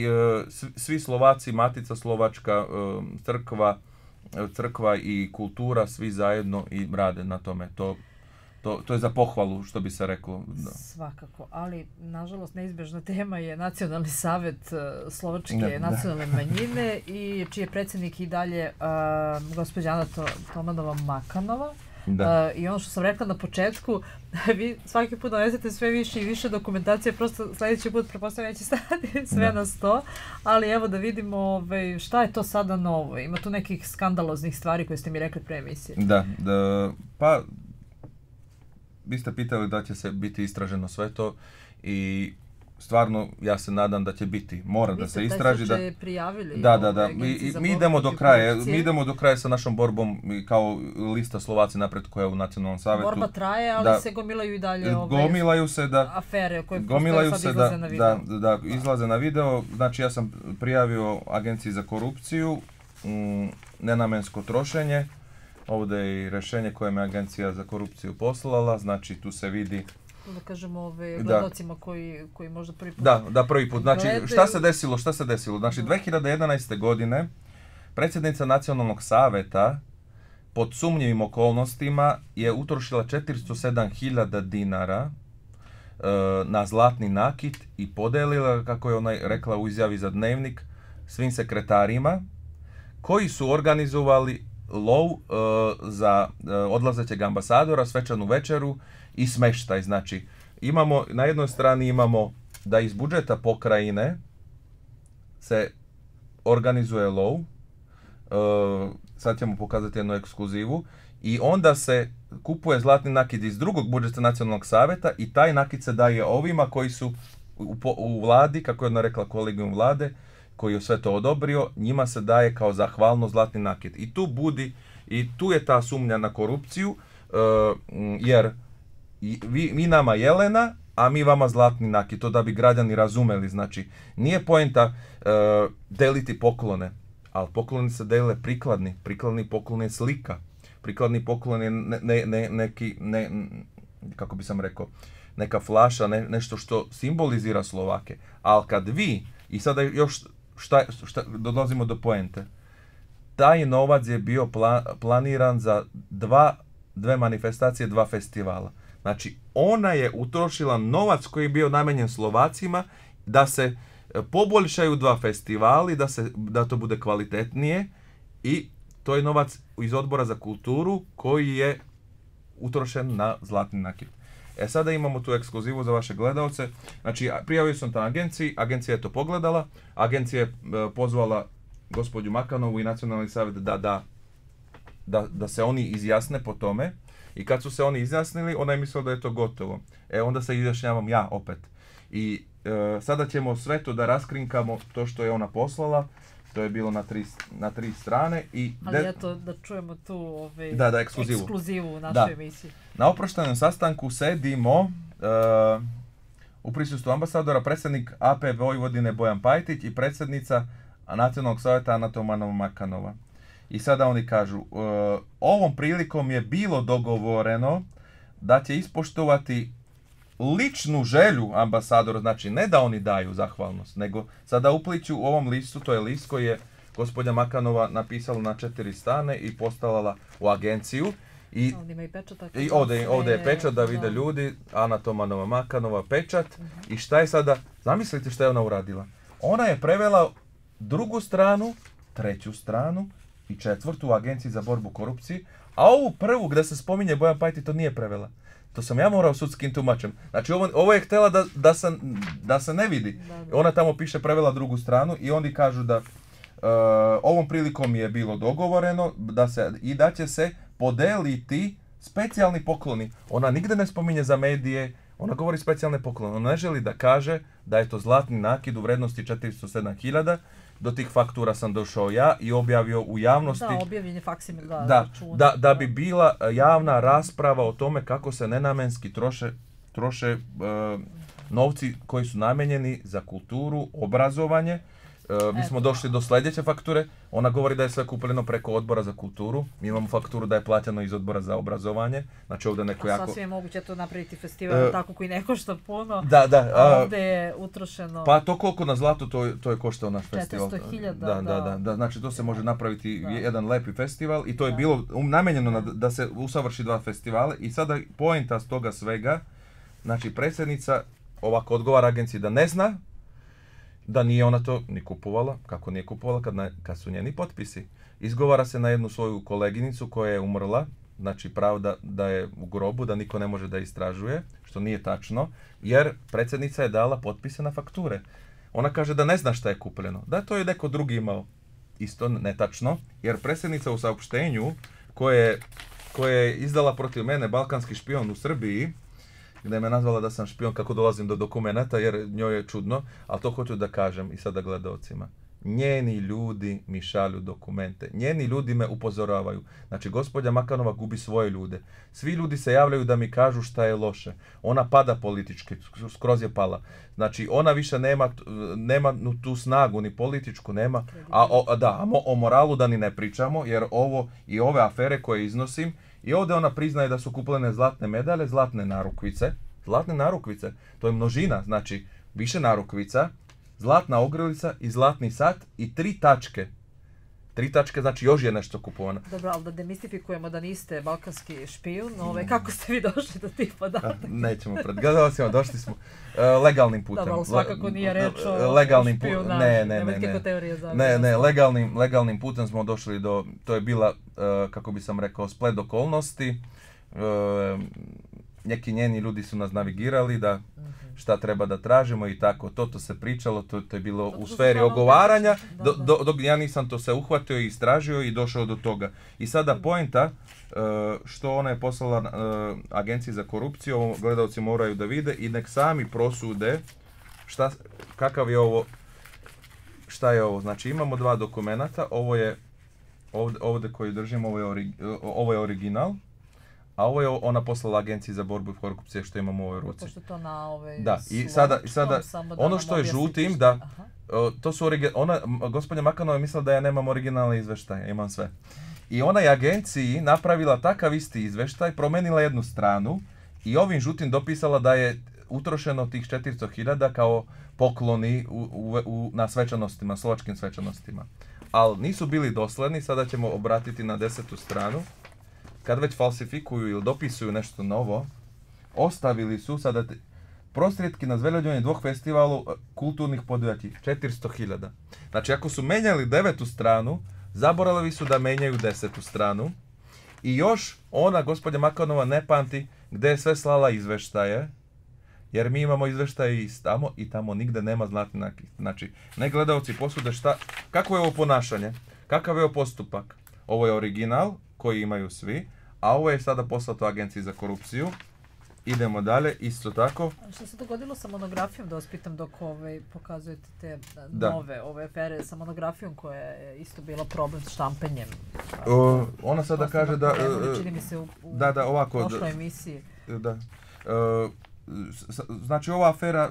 Speaker 2: svi Slovaci, Matica Slovačka, e, crkva, e, crkva i kultura, svi zajedno i rade na tome. To to, to je za pohvalu, što bi se reklo.
Speaker 1: Svakako, ali nažalost neizbježna tema je Nacionalni savjet e, Slovačke nacionalne manjine i čiji je predsjednik i dalje uh, gospođa Ana Tomanova Makanova. E, I ono što sam rekla na početku, vi svaki put donesete sve više i više dokumentacije, prosto sljedeći put prepostavljam neće stati sve na sto, ali evo da vidimo ovaj, šta je to sada novo. Ima tu nekih skandaloznih stvari koje ste mi rekli pre emisije. da
Speaker 2: pa vi ste pitali da će se biti istraženo sve to i stvarno ja se nadam da će biti mora da se istraži da prijavili da da mi, mi idemo do kraja mi idemo do kraja sa našom borbom kao lista Slovaci napred koja je u nacionalnom savjetu. borba traje ali se gomilaju i dalje ovaj, gomilaju se da afere koje gomilaju se da, na video. da da izlaze na video znači ja sam prijavio agenciji za korupciju mm, nenamensko trošenje Ovdje je i rješenje koje me Agencija za korupciju poslala, znači tu se vidi
Speaker 1: da kažemo ove gledocima koji, koji možda prvi put Da, da prvi put. Znači, šta se
Speaker 2: desilo, šta se desilo? Znači, 2011. godine predsjednica Nacionalnog saveta pod sumnjivim okolnostima je utrošila 407.000 dinara e, na zlatni nakit i podelila, kako je ona rekla u izjavi za dnevnik, svim sekretarima koji su organizovali lov uh, za uh, odlazećeg ambasadora, svečanu večeru i smeštaj. Znači, imamo, na jednoj strani imamo da iz budžeta pokrajine se organizuje lov, uh, sad ćemo pokazati jednu ekskluzivu, i onda se kupuje zlatni nakid iz drugog budžeta nacionalnog savjeta i taj nakid se daje ovima koji su u, u vladi, kako je ona rekla kolegijum vlade, koji je sve to odobrio, njima se daje kao zahvalno zlatni nakit. I tu budi, i tu je ta sumnja na korupciju, e, jer vi, nama jelena, a mi vama zlatni nakit. To da bi građani razumeli, znači, nije poenta e, deliti poklone, ali pokloni se dele prikladni. Prikladni poklon je slika. Prikladni poklon je neki, ne, kako bi sam rekao, neka flaša, nešto što simbolizira Slovake. Ali kad vi, i sada još šta, šta, dolazimo do poente. Taj novac je bio planiran za dva, dve manifestacije, dva festivala. Znači, ona je utrošila novac koji je bio namenjen Slovacima da se e, poboljšaju dva festivali, da, se, da to bude kvalitetnije i to je novac iz odbora za kulturu koji je utrošen na zlatni nakit. E sada imamo tu ekskluzivu za vaše gledalce. Znači, prijavio sam to agenciji, agencija je to pogledala, agencija je e, pozvala gospođu Makanovu i Nacionalni savjet da, da, da, se oni izjasne po tome. I kad su se oni izjasnili, ona je mislila da je to gotovo. E onda se izjašnjavam ja opet. I e, sada ćemo sve to da raskrinkamo to što je ona poslala to je bilo na tri, na tri strane i... Ali
Speaker 1: eto, da čujemo tu ovaj, ekskluzivu. u našoj emisiji.
Speaker 2: Na oproštenom sastanku sedimo e, u prisustvu ambasadora predsjednik AP Vojvodine Bojan Pajtić i predsjednica Nacionalnog savjeta Anatomanova Makanova. I sada oni kažu, e, ovom prilikom je bilo dogovoreno da će ispoštovati ličnu želju ambasadora, znači ne da oni daju zahvalnost, nego sada upliću u ovom listu, to je list koji je gospođa Makanova napisala na četiri stane i postavljala u agenciju. I, ovdje, je pečat da vide ljudi, Ana Tomanova Makanova pečat. Mhm. I šta je sada, zamislite šta je ona uradila. Ona je prevela drugu stranu, treću stranu i četvrtu u agenciji za borbu korupciji, a ovu prvu gdje se spominje Bojan Pajti to nije prevela. To sam ja morao sudskim tumačem. Znači ovo, je htjela da, da, se, da se ne vidi. Ona tamo piše prevela drugu stranu i oni kažu da eh, ovom prilikom je bilo dogovoreno da se, i da će se podeliti specijalni pokloni. Ona nigdje ne spominje za medije, ona govori specijalne poklone. Ona ne želi da kaže da je to zlatni nakid u vrednosti 407.000 do tih faktura sam došao ja i objavio u javnosti. Da, objavljen da, da, da, bi bila e, javna rasprava o tome kako se nenamenski troše, troše e, novci koji su namijenjeni za kulturu, obrazovanje, E, mi smo došli do sljedeće fakture, ona govori da je sve kupljeno preko odbora za kulturu, mi imamo fakturu da je plaćeno iz odbora za obrazovanje, znači ovdje neko jako... Sasvim
Speaker 1: je moguće to napraviti festival e, tako koji ne košta puno, da, da, ovdje je utrošeno... Pa
Speaker 2: to koliko na zlatu to, to je koštao naš festival. 400.000, da, da, da, da, znači to se može napraviti jedan lepi festival i to je bilo um, namenjeno da se usavrši dva festivale i sada pojenta s toga svega, znači predsjednica ovako odgovara agenciji da ne zna da nije ona to ni kupovala, kako nije kupovala kad, kad su njeni potpisi. Izgovara se na jednu svoju koleginicu koja je umrla, znači pravda da je u grobu, da niko ne može da istražuje, što nije tačno, jer predsjednica je dala potpise na fakture. Ona kaže da ne zna šta je kupljeno, da to je neko drugi imao. Isto netačno, jer predsjednica u saopštenju koje, je izdala protiv mene balkanski špion u Srbiji, gdje me nazvala da sam špion kako dolazim do dokumenata jer njoj je čudno, ali to hoću da kažem i sada gledalcima. Njeni ljudi mi šalju dokumente. Njeni ljudi me upozoravaju. Znači, gospođa Makanova gubi svoje ljude. Svi ljudi se javljaju da mi kažu šta je loše. Ona pada politički, skroz je pala. Znači, ona više nema, nema tu snagu, ni političku nema. A o, o moralu da ni ne pričamo, jer ovo i ove afere koje iznosim, i ovdje ona priznaje da su kupljene zlatne medalje, zlatne narukvice. Zlatne narukvice, to je množina, znači više narukvica, zlatna ogrlica i zlatni sat i tri tačke tri tačke, znači još je nešto kupovano.
Speaker 1: Dobro, ali da demistifikujemo da niste balkanski špijun, ove, kako ste vi došli do tih podataka? Pa, nećemo pred gledalcima,
Speaker 2: došli smo e, legalnim putem. Dobro, svakako nije reč o legalnim putem. Ne, ne, ne, ne. ne, legalnim, legalnim putem smo došli do, to je bila, e, kako bi sam rekao, splet okolnosti. E, neki njeni ljudi su nas navigirali da mhm. šta treba da tražimo i tako. To, to se pričalo, to, je bilo u sferi ogovaranja, Do, dok ja nisam to se uhvatio i istražio i došao do toga. I sada mhm. poenta, e, što ona je poslala e, agenciji za korupciju, gledalci moraju da vide i nek sami prosude šta, kakav je ovo, šta je ovo. Znači imamo dva dokumenta, ovo je ovdje, koji držimo, ovo je, ovo je original, a ovo je ona poslala agenciji za borbu korupcije što imamo u ovoj ruci. Pošto to na ovaj, Da, i sada, sada ono što je žutim, da, to su ona, gospođa Makanova je mislila da ja nemam originalne izveštaje, imam sve. I ona je agenciji napravila takav isti izveštaj, promenila jednu stranu i ovim žutim dopisala da je utrošeno tih 400.000 kao pokloni u, na svečanostima, slovačkim svečanostima. Ali nisu bili dosledni, sada ćemo obratiti na desetu stranu kad već falsifikuju ili dopisuju nešto novo, ostavili su sada prosredki na zveljodnjoj dvoh festivalu e, kulturnih podvijatih, 400.000. Znači, ako su menjali devetu stranu, zaboravili su da menjaju desetu stranu. I još ona, gospođa Makonova, ne pamti gdje je sve slala izveštaje, jer mi imamo izveštaje i tamo i tamo nigde nema znatnih. Znači, ne gledalci posude šta, kako je ovo ponašanje, kakav je ovo postupak. Ovo je original koji imaju svi, a ovo je sada poslato agenciji za korupciju. Idemo dalje, isto tako.
Speaker 1: što se dogodilo sa monografijom, da ospitam dok ovaj, pokazujete te e, nove ove pere, sa monografijom koja je isto bila problem s štampenjem? ona sada kaže da... E, e, čini mi se u, da, ovako, prošloj emisiji.
Speaker 2: Da. znači ova afera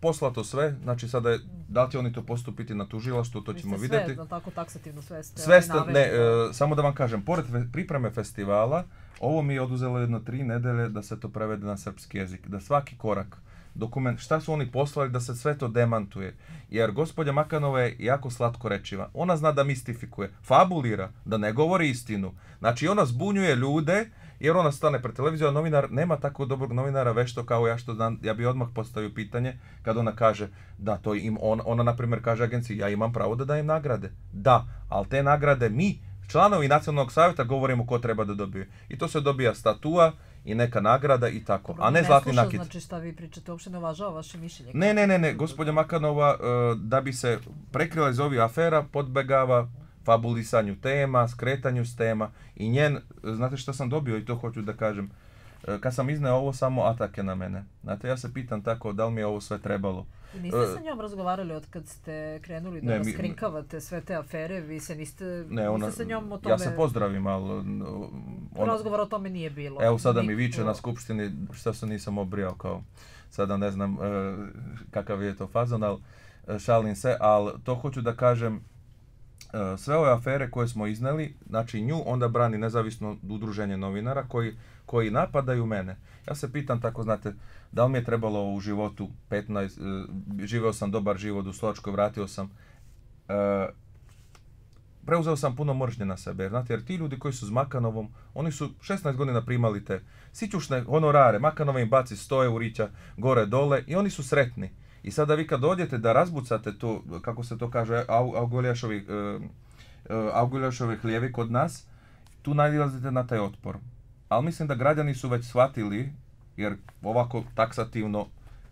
Speaker 2: poslato sve, znači sada je, da li će oni to postupiti na tužilaštu, to ćemo vidjeti. Sve,
Speaker 1: tako taksativno sve ste ne, e,
Speaker 2: samo da vam kažem, pored pripreme festivala, ovo mi je oduzelo jedno tri nedelje da se to prevede na srpski jezik, da svaki korak, dokument, šta su oni poslali da se sve to demantuje. Jer gospođa Makanova je jako slatko rečiva. Ona zna da mistifikuje, fabulira, da ne govori istinu. Znači ona zbunjuje ljude jer ona stane pred televiziju, a novinar nema tako dobrog novinara vešto kao ja što znam, ja bi odmah postavio pitanje kad ona kaže da to im, ona na primjer kaže agenciji ja imam pravo da dajem nagrade. Da, ali te nagrade mi članovi nacionalnog savjeta govorimo ko treba da dobije. I to se dobija statua i neka nagrada i tako, a ne, ne zlatni sluša, nakit. Znači
Speaker 1: šta vi pričate, uopšte ne uvažava vaše mišljenje. Ne, ne,
Speaker 2: ne, ne, gospođa Makanova eh, da bi se prekrila iz ovih afera podbegava fabulisanju tema, skretanju s tema i njen, znate što sam dobio i to hoću da kažem, e, kad sam iznao ovo samo atake na mene. Znate, ja se pitam tako da li mi je ovo sve trebalo. Niste e, sa
Speaker 1: njom razgovarali od kad ste krenuli da ne, raskrinkavate sve te afere, vi se niste, sa njom o tome... Ja se
Speaker 2: pozdravim, ali... Ona, o tome nije bilo. Evo sada mi viče na skupštini što se nisam obrijao kao... Sada ne znam e, kakav je to fazon, ali šalim se, ali to hoću da kažem E, sve ove afere koje smo izneli, znači nju onda brani nezavisno udruženje novinara koji, koji napadaju mene. Ja se pitam tako, znate, da li mi je trebalo u životu 15, e, živeo sam dobar život u Slovačkoj, vratio sam, e, preuzeo sam puno mržnje na sebe, jer, znate, jer ti ljudi koji su s Makanovom, oni su 16 godina primali te sićušne honorare, Makanova im baci 100 eurića gore dole i oni su sretni. I sada vi kad dođete da razbucate to, kako se to kaže, Auguljašovi, e, e, lijevi hljevi kod nas, tu najdilazite na taj otpor. Ali mislim da građani su već shvatili, jer ovako taksativno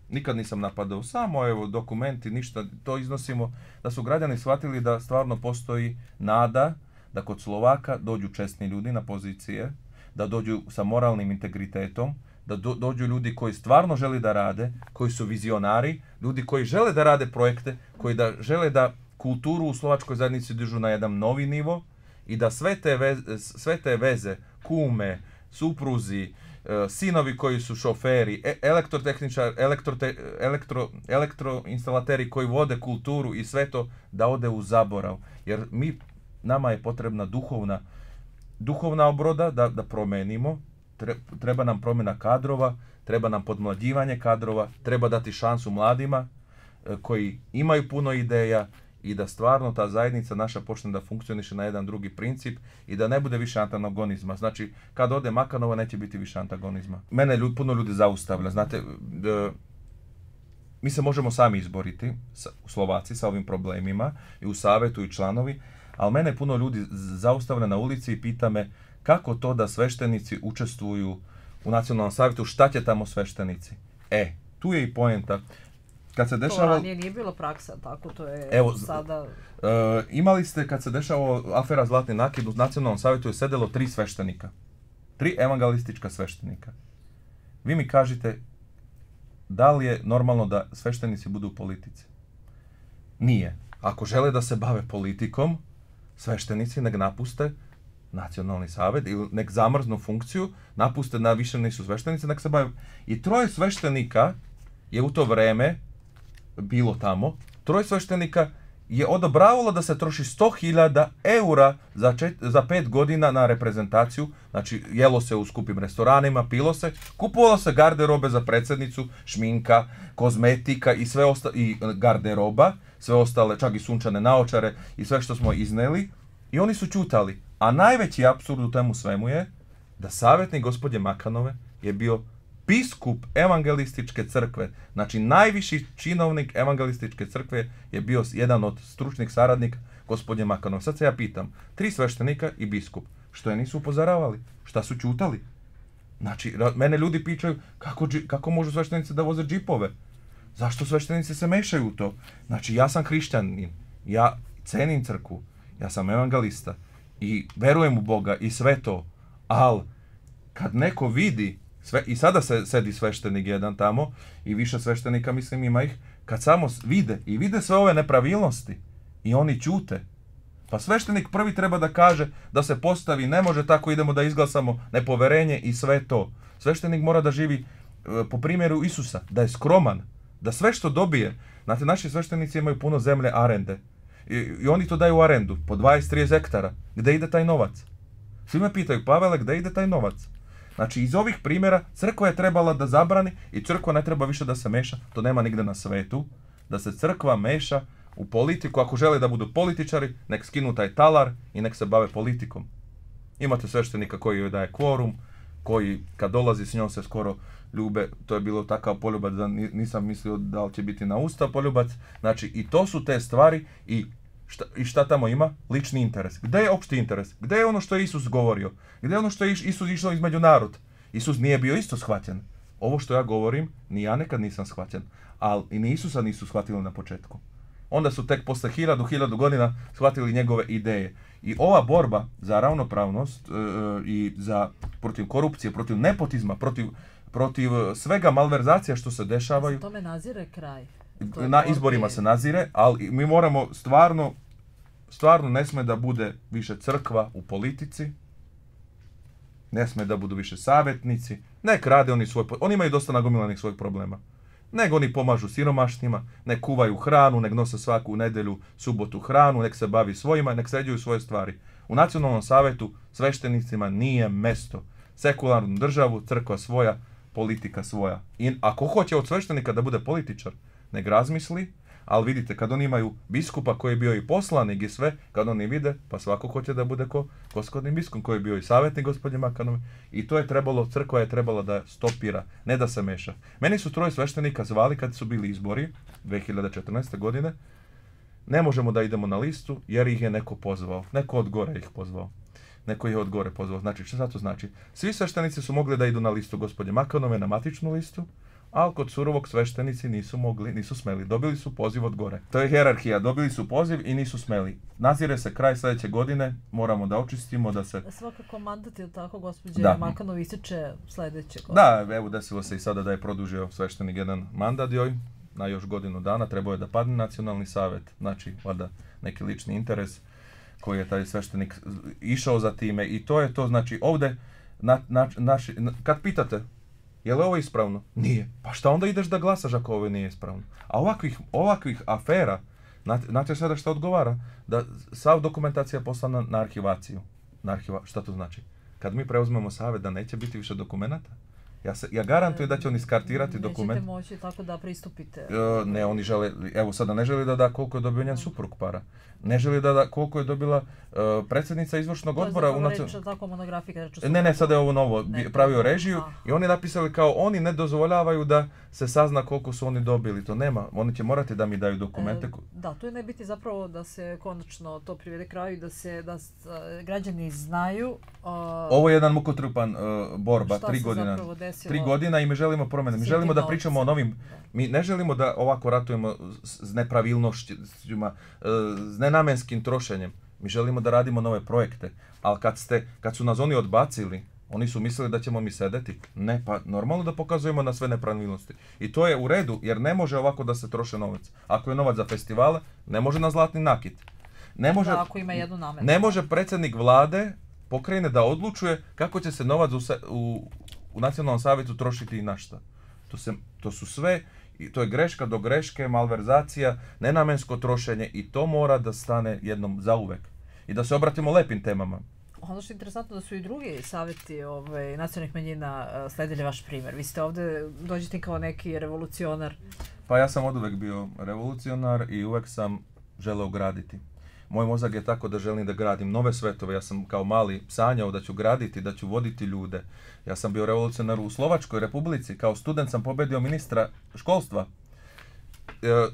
Speaker 2: nikad nisam napadao, samo evo dokumenti, ništa, to iznosimo, da su građani shvatili da stvarno postoji nada da kod Slovaka dođu čestni ljudi na pozicije, da dođu sa moralnim integritetom, da dođu ljudi koji stvarno žele da rade, koji su vizionari, ljudi koji žele da rade projekte, koji da žele da kulturu u slovačkoj zajednici dižu na jedan novi nivo i da sve te veze, sve te veze kume, supruzi, e, sinovi koji su šoferi, e, elektrotehničar, elektrote, elektro, elektroinstalateri koji vode kulturu i sve to da ode u zaborav. Jer mi, nama je potrebna duhovna, duhovna obroda da, da promenimo, treba nam promjena kadrova, treba nam podmlađivanje kadrova, treba dati šansu mladima e, koji imaju puno ideja i da stvarno ta zajednica naša počne da funkcioniše na jedan drugi princip i da ne bude više antagonizma. Znači, kad ode Makanova neće biti više antagonizma. Mene puno ljudi zaustavlja, znate, e, mi se možemo sami izboriti, u Slovaci, sa ovim problemima i u savetu i članovi, ali mene puno ljudi zaustavlja na ulici i pita me kako to da sveštenici učestvuju u nacionalnom savjetu, šta će tamo sveštenici? E, tu je i poenta. Kad se dešava...
Speaker 1: nije bilo praksa, tako to je Evo, sada...
Speaker 2: E, imali ste, kad se dešava afera Zlatni nakid, u nacionalnom savjetu je sedelo tri sveštenika. Tri evangelistička sveštenika. Vi mi kažite, da li je normalno da sveštenici budu u politici? Nije. Ako žele da se bave politikom, sveštenici nek napuste nacionalni savjet ili nek zamrznu funkciju, napuste na više nisu sveštenice nek se bave. I troje sveštenika je u to vreme bilo tamo, troje sveštenika je odobravalo da se troši 100.000 eura za, pet godina na reprezentaciju. Znači, jelo se u skupim restoranima, pilo se, kupovalo se garderobe za predsjednicu, šminka, kozmetika i sve osta i e, garderoba, sve ostale, čak i sunčane naočare i sve što smo izneli. I oni su čutali. A najveći apsurd u temu svemu je da savjetnik gospodje Makanove je bio biskup evangelističke crkve. Znači najviši činovnik evangelističke crkve je bio jedan od stručnih saradnika gospodje Makanove. Sad se ja pitam, tri sveštenika i biskup, što je nisu upozoravali? Šta su čutali? Znači, mene ljudi pičaju kako, kako možu sveštenice da voze džipove? Zašto sveštenici se mešaju u to? Znači, ja sam hrišćanin, ja cenim crku, ja sam evangelista, i verujem u Boga i sve to, ali kad neko vidi, sve, i sada se, sedi sveštenik jedan tamo i više sveštenika, mislim, ima ih, kad samo vide i vide sve ove nepravilnosti i oni ćute, pa sveštenik prvi treba da kaže da se postavi, ne može tako idemo da izglasamo nepoverenje i sve to. Sveštenik mora da živi e, po primjeru Isusa, da je skroman, da sve što dobije, znate, naši sveštenici imaju puno zemlje arende, i, oni to daju u arendu, po 20-30 hektara. Gde ide taj novac? Svi me pitaju, Pavele, gde ide taj novac? Znači, iz ovih primjera crkva je trebala da zabrani i crkva ne treba više da se meša, to nema nigde na svetu, da se crkva meša u politiku, ako žele da budu političari, nek skinu taj talar i nek se bave politikom. Imate sveštenika koji joj daje kvorum, koji kad dolazi s njom se skoro ljube, to je bilo takav poljubac da nisam mislio da li će biti na usta poljubac. Znači i to su te stvari i šta, i šta tamo ima? Lični interes. Gdje je opšti interes? Gdje je ono što je Isus govorio? Gdje je ono što je Isus išao između narod? Isus nije bio isto shvaćen. Ovo što ja govorim, ni ja nekad nisam shvaćen. Ali i ni Isusa nisu shvatili na početku. Onda su tek posle hiljadu, hiljadu godina shvatili njegove ideje. I ova borba za ravnopravnost e, e, i za protiv korupcije, protiv nepotizma, protiv protiv e, svega malverzacija što se dešavaju.
Speaker 1: Tome nazire kraj.
Speaker 2: na izborima se nazire, ali mi moramo stvarno, stvarno ne sme da bude više crkva u politici, ne sme da budu više savjetnici, nek rade oni svoj, oni imaju dosta nagomilanih svojih problema. Nek oni pomažu siromašnjima, nek kuvaju hranu, nek nose svaku nedjelju, subotu hranu, nek se bavi svojima, nek sređuju svoje stvari. U nacionalnom savjetu sveštenicima nije mesto. Sekularnu državu, crkva svoja, politika svoja. I ako hoće od sveštenika da bude političar, nek razmisli, ali vidite, kad oni imaju biskupa koji je bio i poslanik i sve, kad oni vide, pa svako hoće da bude ko gospodin biskup koji je bio i savjetnik gospodin Makanovi. I to je trebalo, crkva je trebala da stopira, ne da se meša. Meni su troje sveštenika zvali kad su bili izbori 2014. godine. Ne možemo da idemo na listu jer ih je neko pozvao, neko od gore ih pozvao neko je od gore pozvao. Znači, sad to znači? Svi sveštenici su mogli da idu na listu gospodje Makanove, na matičnu listu, ali kod Surovog sveštenici nisu mogli, nisu smeli. Dobili su poziv od gore. To je hjerarhija. Dobili su poziv i nisu smeli. Nazire se kraj sljedeće godine, moramo da očistimo, da se...
Speaker 1: Svakako mandat je tako, gospođe da. Makanov godine. Da,
Speaker 2: evo, desilo se i sada da je produžio sveštenik jedan mandat joj na još godinu dana. Trebao je da padne nacionalni savjet, znači, valjda neki lični interes koji je taj sveštenik išao za time i to je to, znači ovdje, na, na, naši, kad pitate, je li ovo ispravno? Nije. Pa šta onda ideš da glasaš ako ovo nije ispravno? A ovakvih, ovakvih afera, znate sada šta odgovara? Da sav dokumentacija je poslana na arhivaciju. Na arhiva, šta to znači? Kad mi preuzmemo savjet da neće biti više dokumenata, ja, se, ja garantujem da će on iskartirati dokument. Nećete
Speaker 1: moći tako da pristupite. E,
Speaker 2: ne, oni žele, evo sada ne žele da da koliko je dobio njen suprug para. Ne želi da da koliko je dobila e, predsjednica izvršnog odbora. To je tako Ne, ne, sada je ovo novo. Pravio režiju i oni napisali kao oni ne dozvoljavaju da se sazna koliko su oni dobili. To nema. Oni će morati da mi daju dokumente. E,
Speaker 1: da, to je ne biti zapravo da se konačno to privede kraju i da se da građani znaju. ovo
Speaker 2: je jedan mukotrupan uh, borba, tri godina desilo... tri godina i mi želimo promjene. Mi želimo da pričamo o novim... Mi ne želimo da ovako ratujemo s nepravilnošćima, e, s nenamenskim trošenjem. Mi želimo da radimo nove projekte. Ali kad, ste, kad su nas oni odbacili, oni su mislili da ćemo mi sedeti. Ne, pa normalno da pokazujemo na sve nepravilnosti. I to je u redu, jer ne može ovako da se troše novac. Ako je novac za festivale, ne može na zlatni nakit. Ne može, ako
Speaker 1: ima ne može
Speaker 2: predsjednik vlade pokrene da odlučuje kako će se novac u, u nacionalnom savjetu trošiti i na To, se, to su sve, i to je greška do greške, malverzacija, nenamensko trošenje i to mora da stane jednom zauvek. I da se obratimo lepim temama.
Speaker 1: Ono što je interesantno da su i drugi savjeti ovaj, nacionalnih manjina e, sledili vaš primjer. Vi ste ovdje, dođete kao neki revolucionar.
Speaker 2: Pa ja sam od bio revolucionar i uvek sam želeo graditi moj mozak je tako da želim da gradim nove svetove. Ja sam kao mali sanjao da ću graditi, da ću voditi ljude. Ja sam bio revolucionar u Slovačkoj republici. Kao student sam pobedio ministra školstva. E,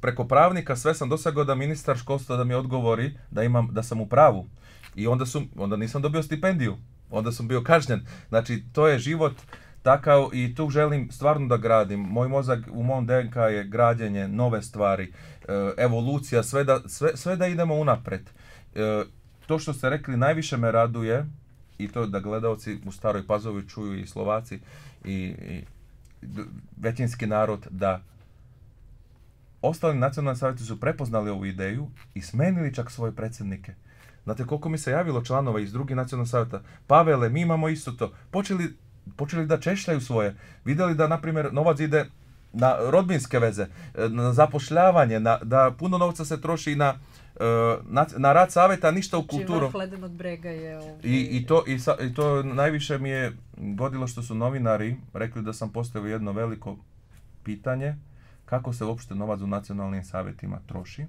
Speaker 2: preko pravnika sve sam dosegao da ministar školstva da mi odgovori da, imam, da sam u pravu. I onda, onda nisam dobio stipendiju. Onda sam bio kažnjen. Znači, to je život takav i tu želim stvarno da gradim. Moj mozak u mom DNK je građenje nove stvari. E, evolucija, sve da, sve, sve da idemo unaprijed. E, to što ste rekli najviše me raduje i to da gledaoci u Staroj Pazovi čuju i Slovaci i, i većinski narod da ostali nacionalni savjeti su prepoznali ovu ideju i smenili čak svoje predsjednike. Znate koliko mi se javilo članova iz drugih nacionalnih savjeta? Pavele, mi imamo isto to. Počeli, počeli da češljaju svoje. Vidjeli da, na primjer, novac ide na rodbinske veze, e, na zapošljavanje, da puno novca se troši e, na, na, rad savjeta, ništa u kulturu. od brega je I, to, najviše mi je godilo što su novinari rekli da sam postavio jedno veliko pitanje kako se uopšte novac u nacionalnim savjetima troši,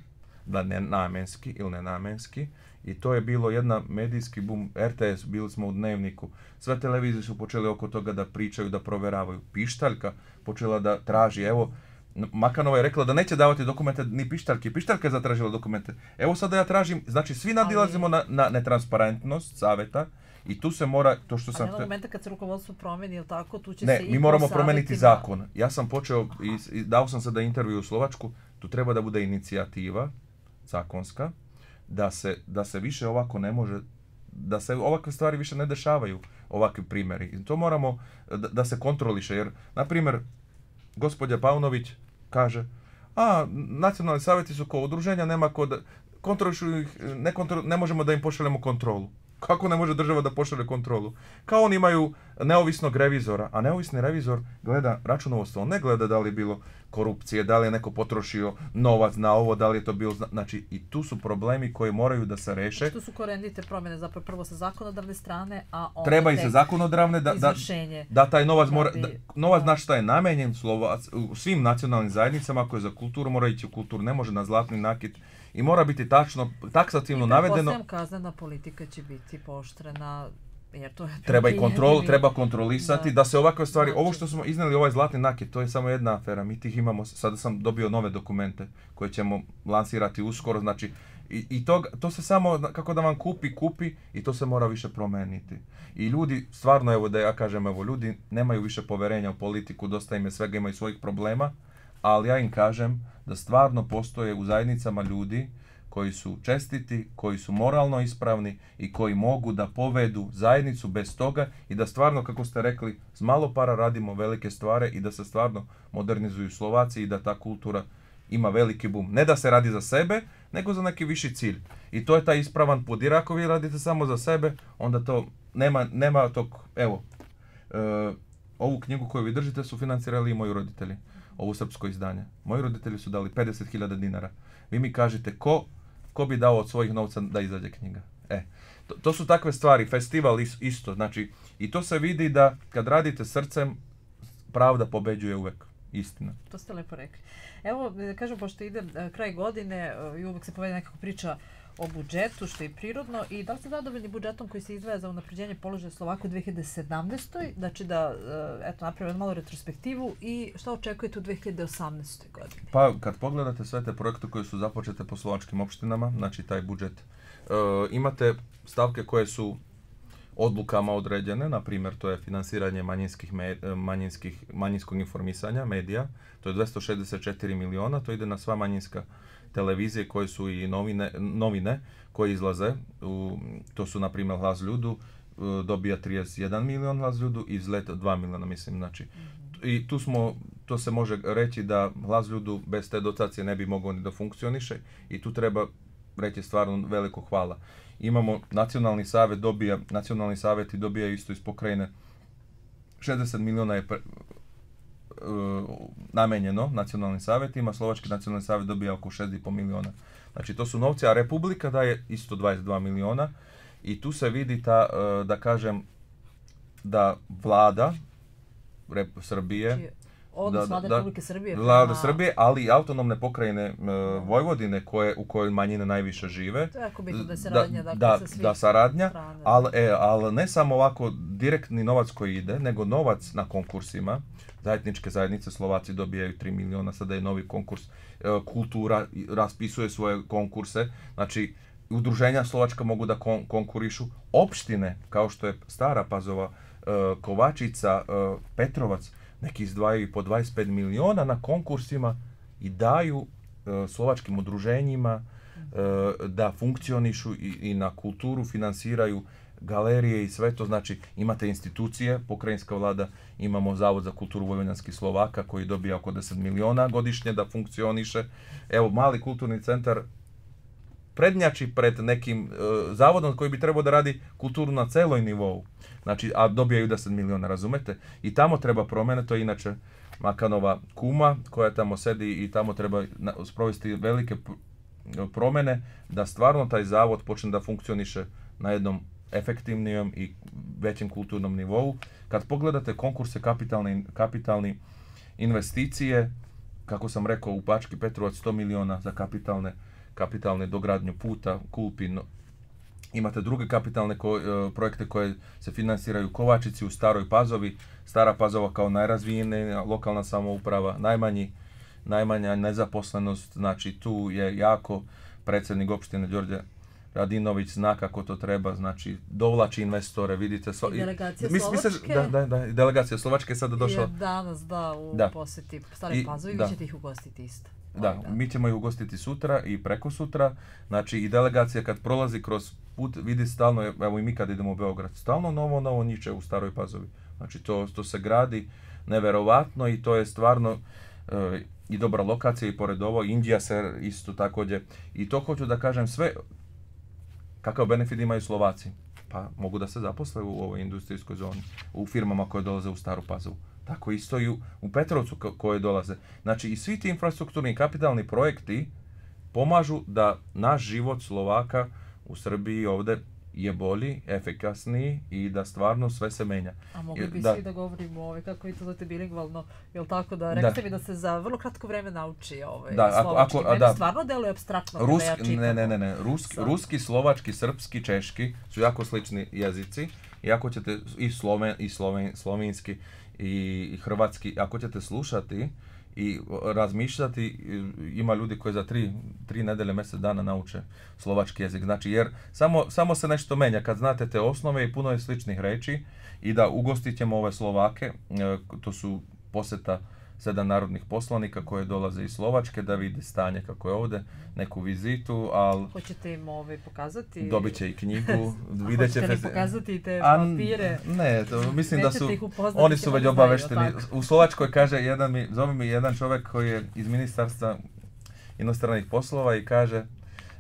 Speaker 2: da ne namenski ili nenamenski i to je bilo jedna medijski bum, RTS, bili smo u dnevniku, sve televizije su počele oko toga da pričaju, da proveravaju. Pištaljka počela da traži, evo, Makanova je rekla da neće davati dokumente ni pištaljke. Pištaljka je zatražila dokumente. Evo sada ja tražim, znači svi nadilazimo na, netransparentnost saveta i tu se mora, to što sam...
Speaker 1: momenta kad se rukovodstvo promeni, ili tako, tu će ne, se... Ne, mi moramo promeniti zakon.
Speaker 2: Ja sam počeo, dao sam sada intervju u Slovačku, tu treba da bude inicijativa zakonska, da se, da se više ovako ne može da se ovakve stvari više ne dešavaju ovakvi primjeri. to moramo da, se kontroliše jer na primjer gospođa Paunović kaže a nacionalni savjeti su kao udruženja, nema kod kontrolišu ih, ne, možemo da im pošaljemo kontrolu. Kako ne može država da pošalje kontrolu? Kao oni imaju neovisnog revizora, a neovisni revizor gleda računovodstvo, on ne gleda da li bilo korupcije, da li je neko potrošio novac na ovo, da li je to bilo... Znači, i tu su problemi koji moraju da se reše. Znači, tu
Speaker 1: su korenite promjene, zapravo prvo sa zakonodavne strane, a onda Treba i sa zakonodavne
Speaker 2: da, da, da taj novac mora... novac znaš šta je namenjen u svim nacionalnim zajednicama koje za kulturu mora ići u kulturu, ne može na zlatni nakit i mora biti tačno, taksativno navedeno.
Speaker 1: I kaznena politika će biti poštrena treba i kontrol, treba kontrolisati da.
Speaker 2: se ovakve stvari, ovo što smo iznijeli ovaj zlatni nakit, to je samo jedna afera, mi tih imamo, sada sam dobio nove dokumente koje ćemo lansirati uskoro, znači i, i to, to, se samo, kako da vam kupi, kupi i to se mora više promeniti. I ljudi, stvarno evo da ja kažem, evo ljudi nemaju više povjerenja u politiku, dosta im je svega, imaju svojih problema, ali ja im kažem da stvarno postoje u zajednicama ljudi koji su čestiti, koji su moralno ispravni i koji mogu da povedu zajednicu bez toga i da stvarno, kako ste rekli, s malo para radimo velike stvari i da se stvarno modernizuju Slovaci i da ta kultura ima veliki bum. Ne da se radi za sebe, nego za neki viši cilj. I to je taj ispravan put. ako vi radite samo za sebe, onda to nema, nema tog, evo, e, ovu knjigu koju vi držite su financirali i moji roditelji ovo srpsko izdanje. Moji roditelji su dali 50.000 dinara. Vi mi kažete ko ko bi dao od svojih novca da izađe knjiga. E, to, to su takve stvari, festival isto, znači, i to se vidi da kad radite srcem, pravda pobeđuje uvek. Istina.
Speaker 1: To ste lepo rekli. Evo, kažem, pošto ide e, kraj godine e, i uvek se povede nekako priča o budžetu, što je prirodno. I da li ste zadovoljni budžetom koji se izdvaja za unapređenje položaja Slovaka u 2017. Znači da, eh, eto, napravimo malo retrospektivu i što očekujete u 2018. godini?
Speaker 2: Pa, kad pogledate sve te projekte koje su započete po slovačkim opštinama, znači taj budžet, eh, imate stavke koje su odlukama određene, na primjer to je financiranje eh, manjinskog informisanja, medija, to je 264 miliona, to ide na sva manjinska televizije koje su i novine, novine koje izlaze, u, to su na primjer Hlas Ljudu, e, dobija 31 milion Hlas Ljudu i leta 2 miliona, mislim, znači. I tu smo, to se može reći da Hlas Ljudu bez te dotacije ne bi mogao ni da funkcioniše i tu treba reći stvarno veliko hvala. Imamo nacionalni savjet dobija, nacionalni i dobija isto iz pokrajine 60 miliona je E, namenjeno nacionalnim savjetima, Slovački nacionalni savjet dobija oko 6,5 miliona. Znači to su novci, a Republika daje isto 22 miliona i tu se vidi ta, e, da kažem, da vlada Srbije, znači, odnos Vlade Republike Srbije. Srbije, ali i autonomne pokrajine e, Vojvodine koje, u kojoj manjine najviše žive. To je jako bitno da je saradnja. Da, dakle, da, sa da saradnja, ali e, al ne samo ovako direktni novac koji ide, nego novac na konkursima. Zajedničke zajednice Slovaci dobijaju 3 miliona, sada je novi konkurs. E, kultura raspisuje svoje konkurse. Znači, udruženja Slovačka mogu da konkurišu. Opštine, kao što je Stara Pazova, e, Kovačica, Petrovac, neki izdvajaju i po 25 miliona na konkursima i daju e, slovačkim udruženjima e, da funkcionišu i, na kulturu finansiraju galerije i sve to, znači imate institucije, pokrajinska vlada, imamo Zavod za kulturu Vojvodanskih Slovaka koji dobija oko 10 miliona godišnje da funkcioniše. Evo, mali kulturni centar prednjači pred nekim e, zavodom koji bi trebao da radi kulturu na celoj nivou. Znači, a dobijaju 10 milijuna, razumete? I tamo treba promjene, to je inače Makanova kuma koja tamo sedi i tamo treba sprovesti velike promjene da stvarno taj zavod počne da funkcioniše na jednom efektivnijem i većem kulturnom nivou. Kad pogledate konkurse kapitalni, investicije, kako sam rekao u Pački Petrovac 100 miliona za kapitalne, kapitalne dogradnju puta, Kulpin, Imate druge kapitalne e, projekte koje se finansiraju u Kovačici, u Staroj Pazovi. Stara Pazova kao najrazvijenija lokalna samouprava, najmanja nezaposlenost. Znači tu je jako predsjednik opštine Đorđe Radinović zna kako to treba, znači dovlači investore, vidite. delegacija Slovačke. da, da, da, delegacija Slovačke je sada došla. Je danas, da, u posjeti Stare Pazovi, vi ćete
Speaker 1: ih ugostiti isto.
Speaker 2: Da, mi ćemo ih ugostiti sutra i preko sutra. Znači i delegacija kad prolazi kroz put vidi stalno, evo i mi kad idemo u Beograd, stalno novo, novo niče u Staroj Pazovi. Znači to, se gradi neverovatno i to je stvarno e, i dobra lokacija i pored ovo, Indija se isto također. I to hoću da kažem sve, kakav benefit imaju Slovaci. Pa mogu da se zaposle u ovoj industrijskoj zoni, u firmama koje dolaze u Staru Pazovu. Tako isto i u Petrovcu koje dolaze. Znači i svi ti infrastrukturni i kapitalni projekti pomažu da naš život Slovaka u Srbiji ovdje je bolji, efikasniji i da stvarno sve se menja. A mogli bi da,
Speaker 1: da govorimo ove, kako vi to zovete bilingvalno, jel tako da rekli mi da se za vrlo kratko vreme nauči ovaj da, slovački. Ako, stvarno deluje abstraktno ne, ne, ne, ne. Ruski,
Speaker 2: slovački, srpski, češki su jako slični jezici. jako ćete i, i slovenski i hrvatski, ako ćete slušati i razmišljati, ima ljudi koji za tri, tri nedelje, mjesec dana nauče slovački jezik. Znači, jer samo, samo se nešto menja. Kad znate te osnove i puno je sličnih reći i da ugostit ćemo ove Slovake, e, to su poseta sedam narodnih poslanika koje dolaze iz Slovačke da vide stanje kako je ovdje, neku vizitu, ali...
Speaker 1: Hoćete im ove pokazati? Dobit će i knjigu, vidjet će... pokazati te papire? ne, mislim da su... Oni su već obavešteni.
Speaker 2: U Slovačkoj kaže, jedan mi, zove mi jedan čovjek koji je iz ministarstva inostranih poslova i kaže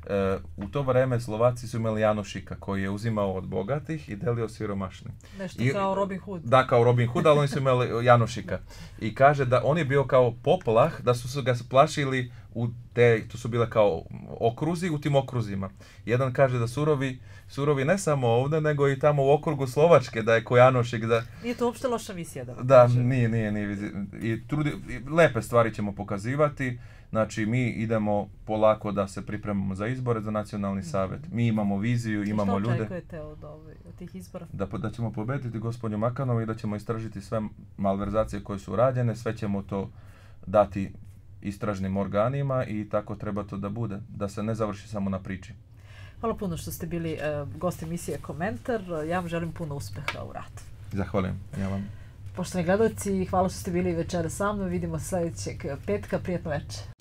Speaker 2: Eh, u to vrijeme Slovaci su imali Janošika koji je uzimao od bogatih i delio siromašni. Nešto kao Robin Hood. Da, kao Robin Hood, ali oni su imali Janošika. I kaže da on je bio kao poplah, da su ga splašili u te, to su bile kao okruzi, u tim okruzima. Jedan kaže da surovi, surovi ne samo ovdje, nego i tamo u okrugu Slovačke, da je Janošik, da...
Speaker 1: Nije to uopšte loša visija da...
Speaker 2: nije, nije, nije. I, trudi, i lepe stvari ćemo pokazivati Znači, mi idemo polako da se pripremamo za izbore za nacionalni mhm. savjet. Mi imamo viziju, imamo ljude.
Speaker 1: Što od, tih izbora?
Speaker 2: Da, ćemo pobediti gospodinu Makanovi, i da ćemo istražiti sve malverzacije koje su rađene, sve ćemo to dati istražnim organima i tako treba to da bude, da se ne završi samo na priči.
Speaker 1: Hvala puno što ste bili e, gosti emisije Komentar. Ja vam želim puno uspeha u ratu.
Speaker 2: Zahvaljujem. Ja vam.
Speaker 1: Poštovani gledalci, hvala što ste bili večera sa mnom. Vidimo sljedećeg petka. Prijetno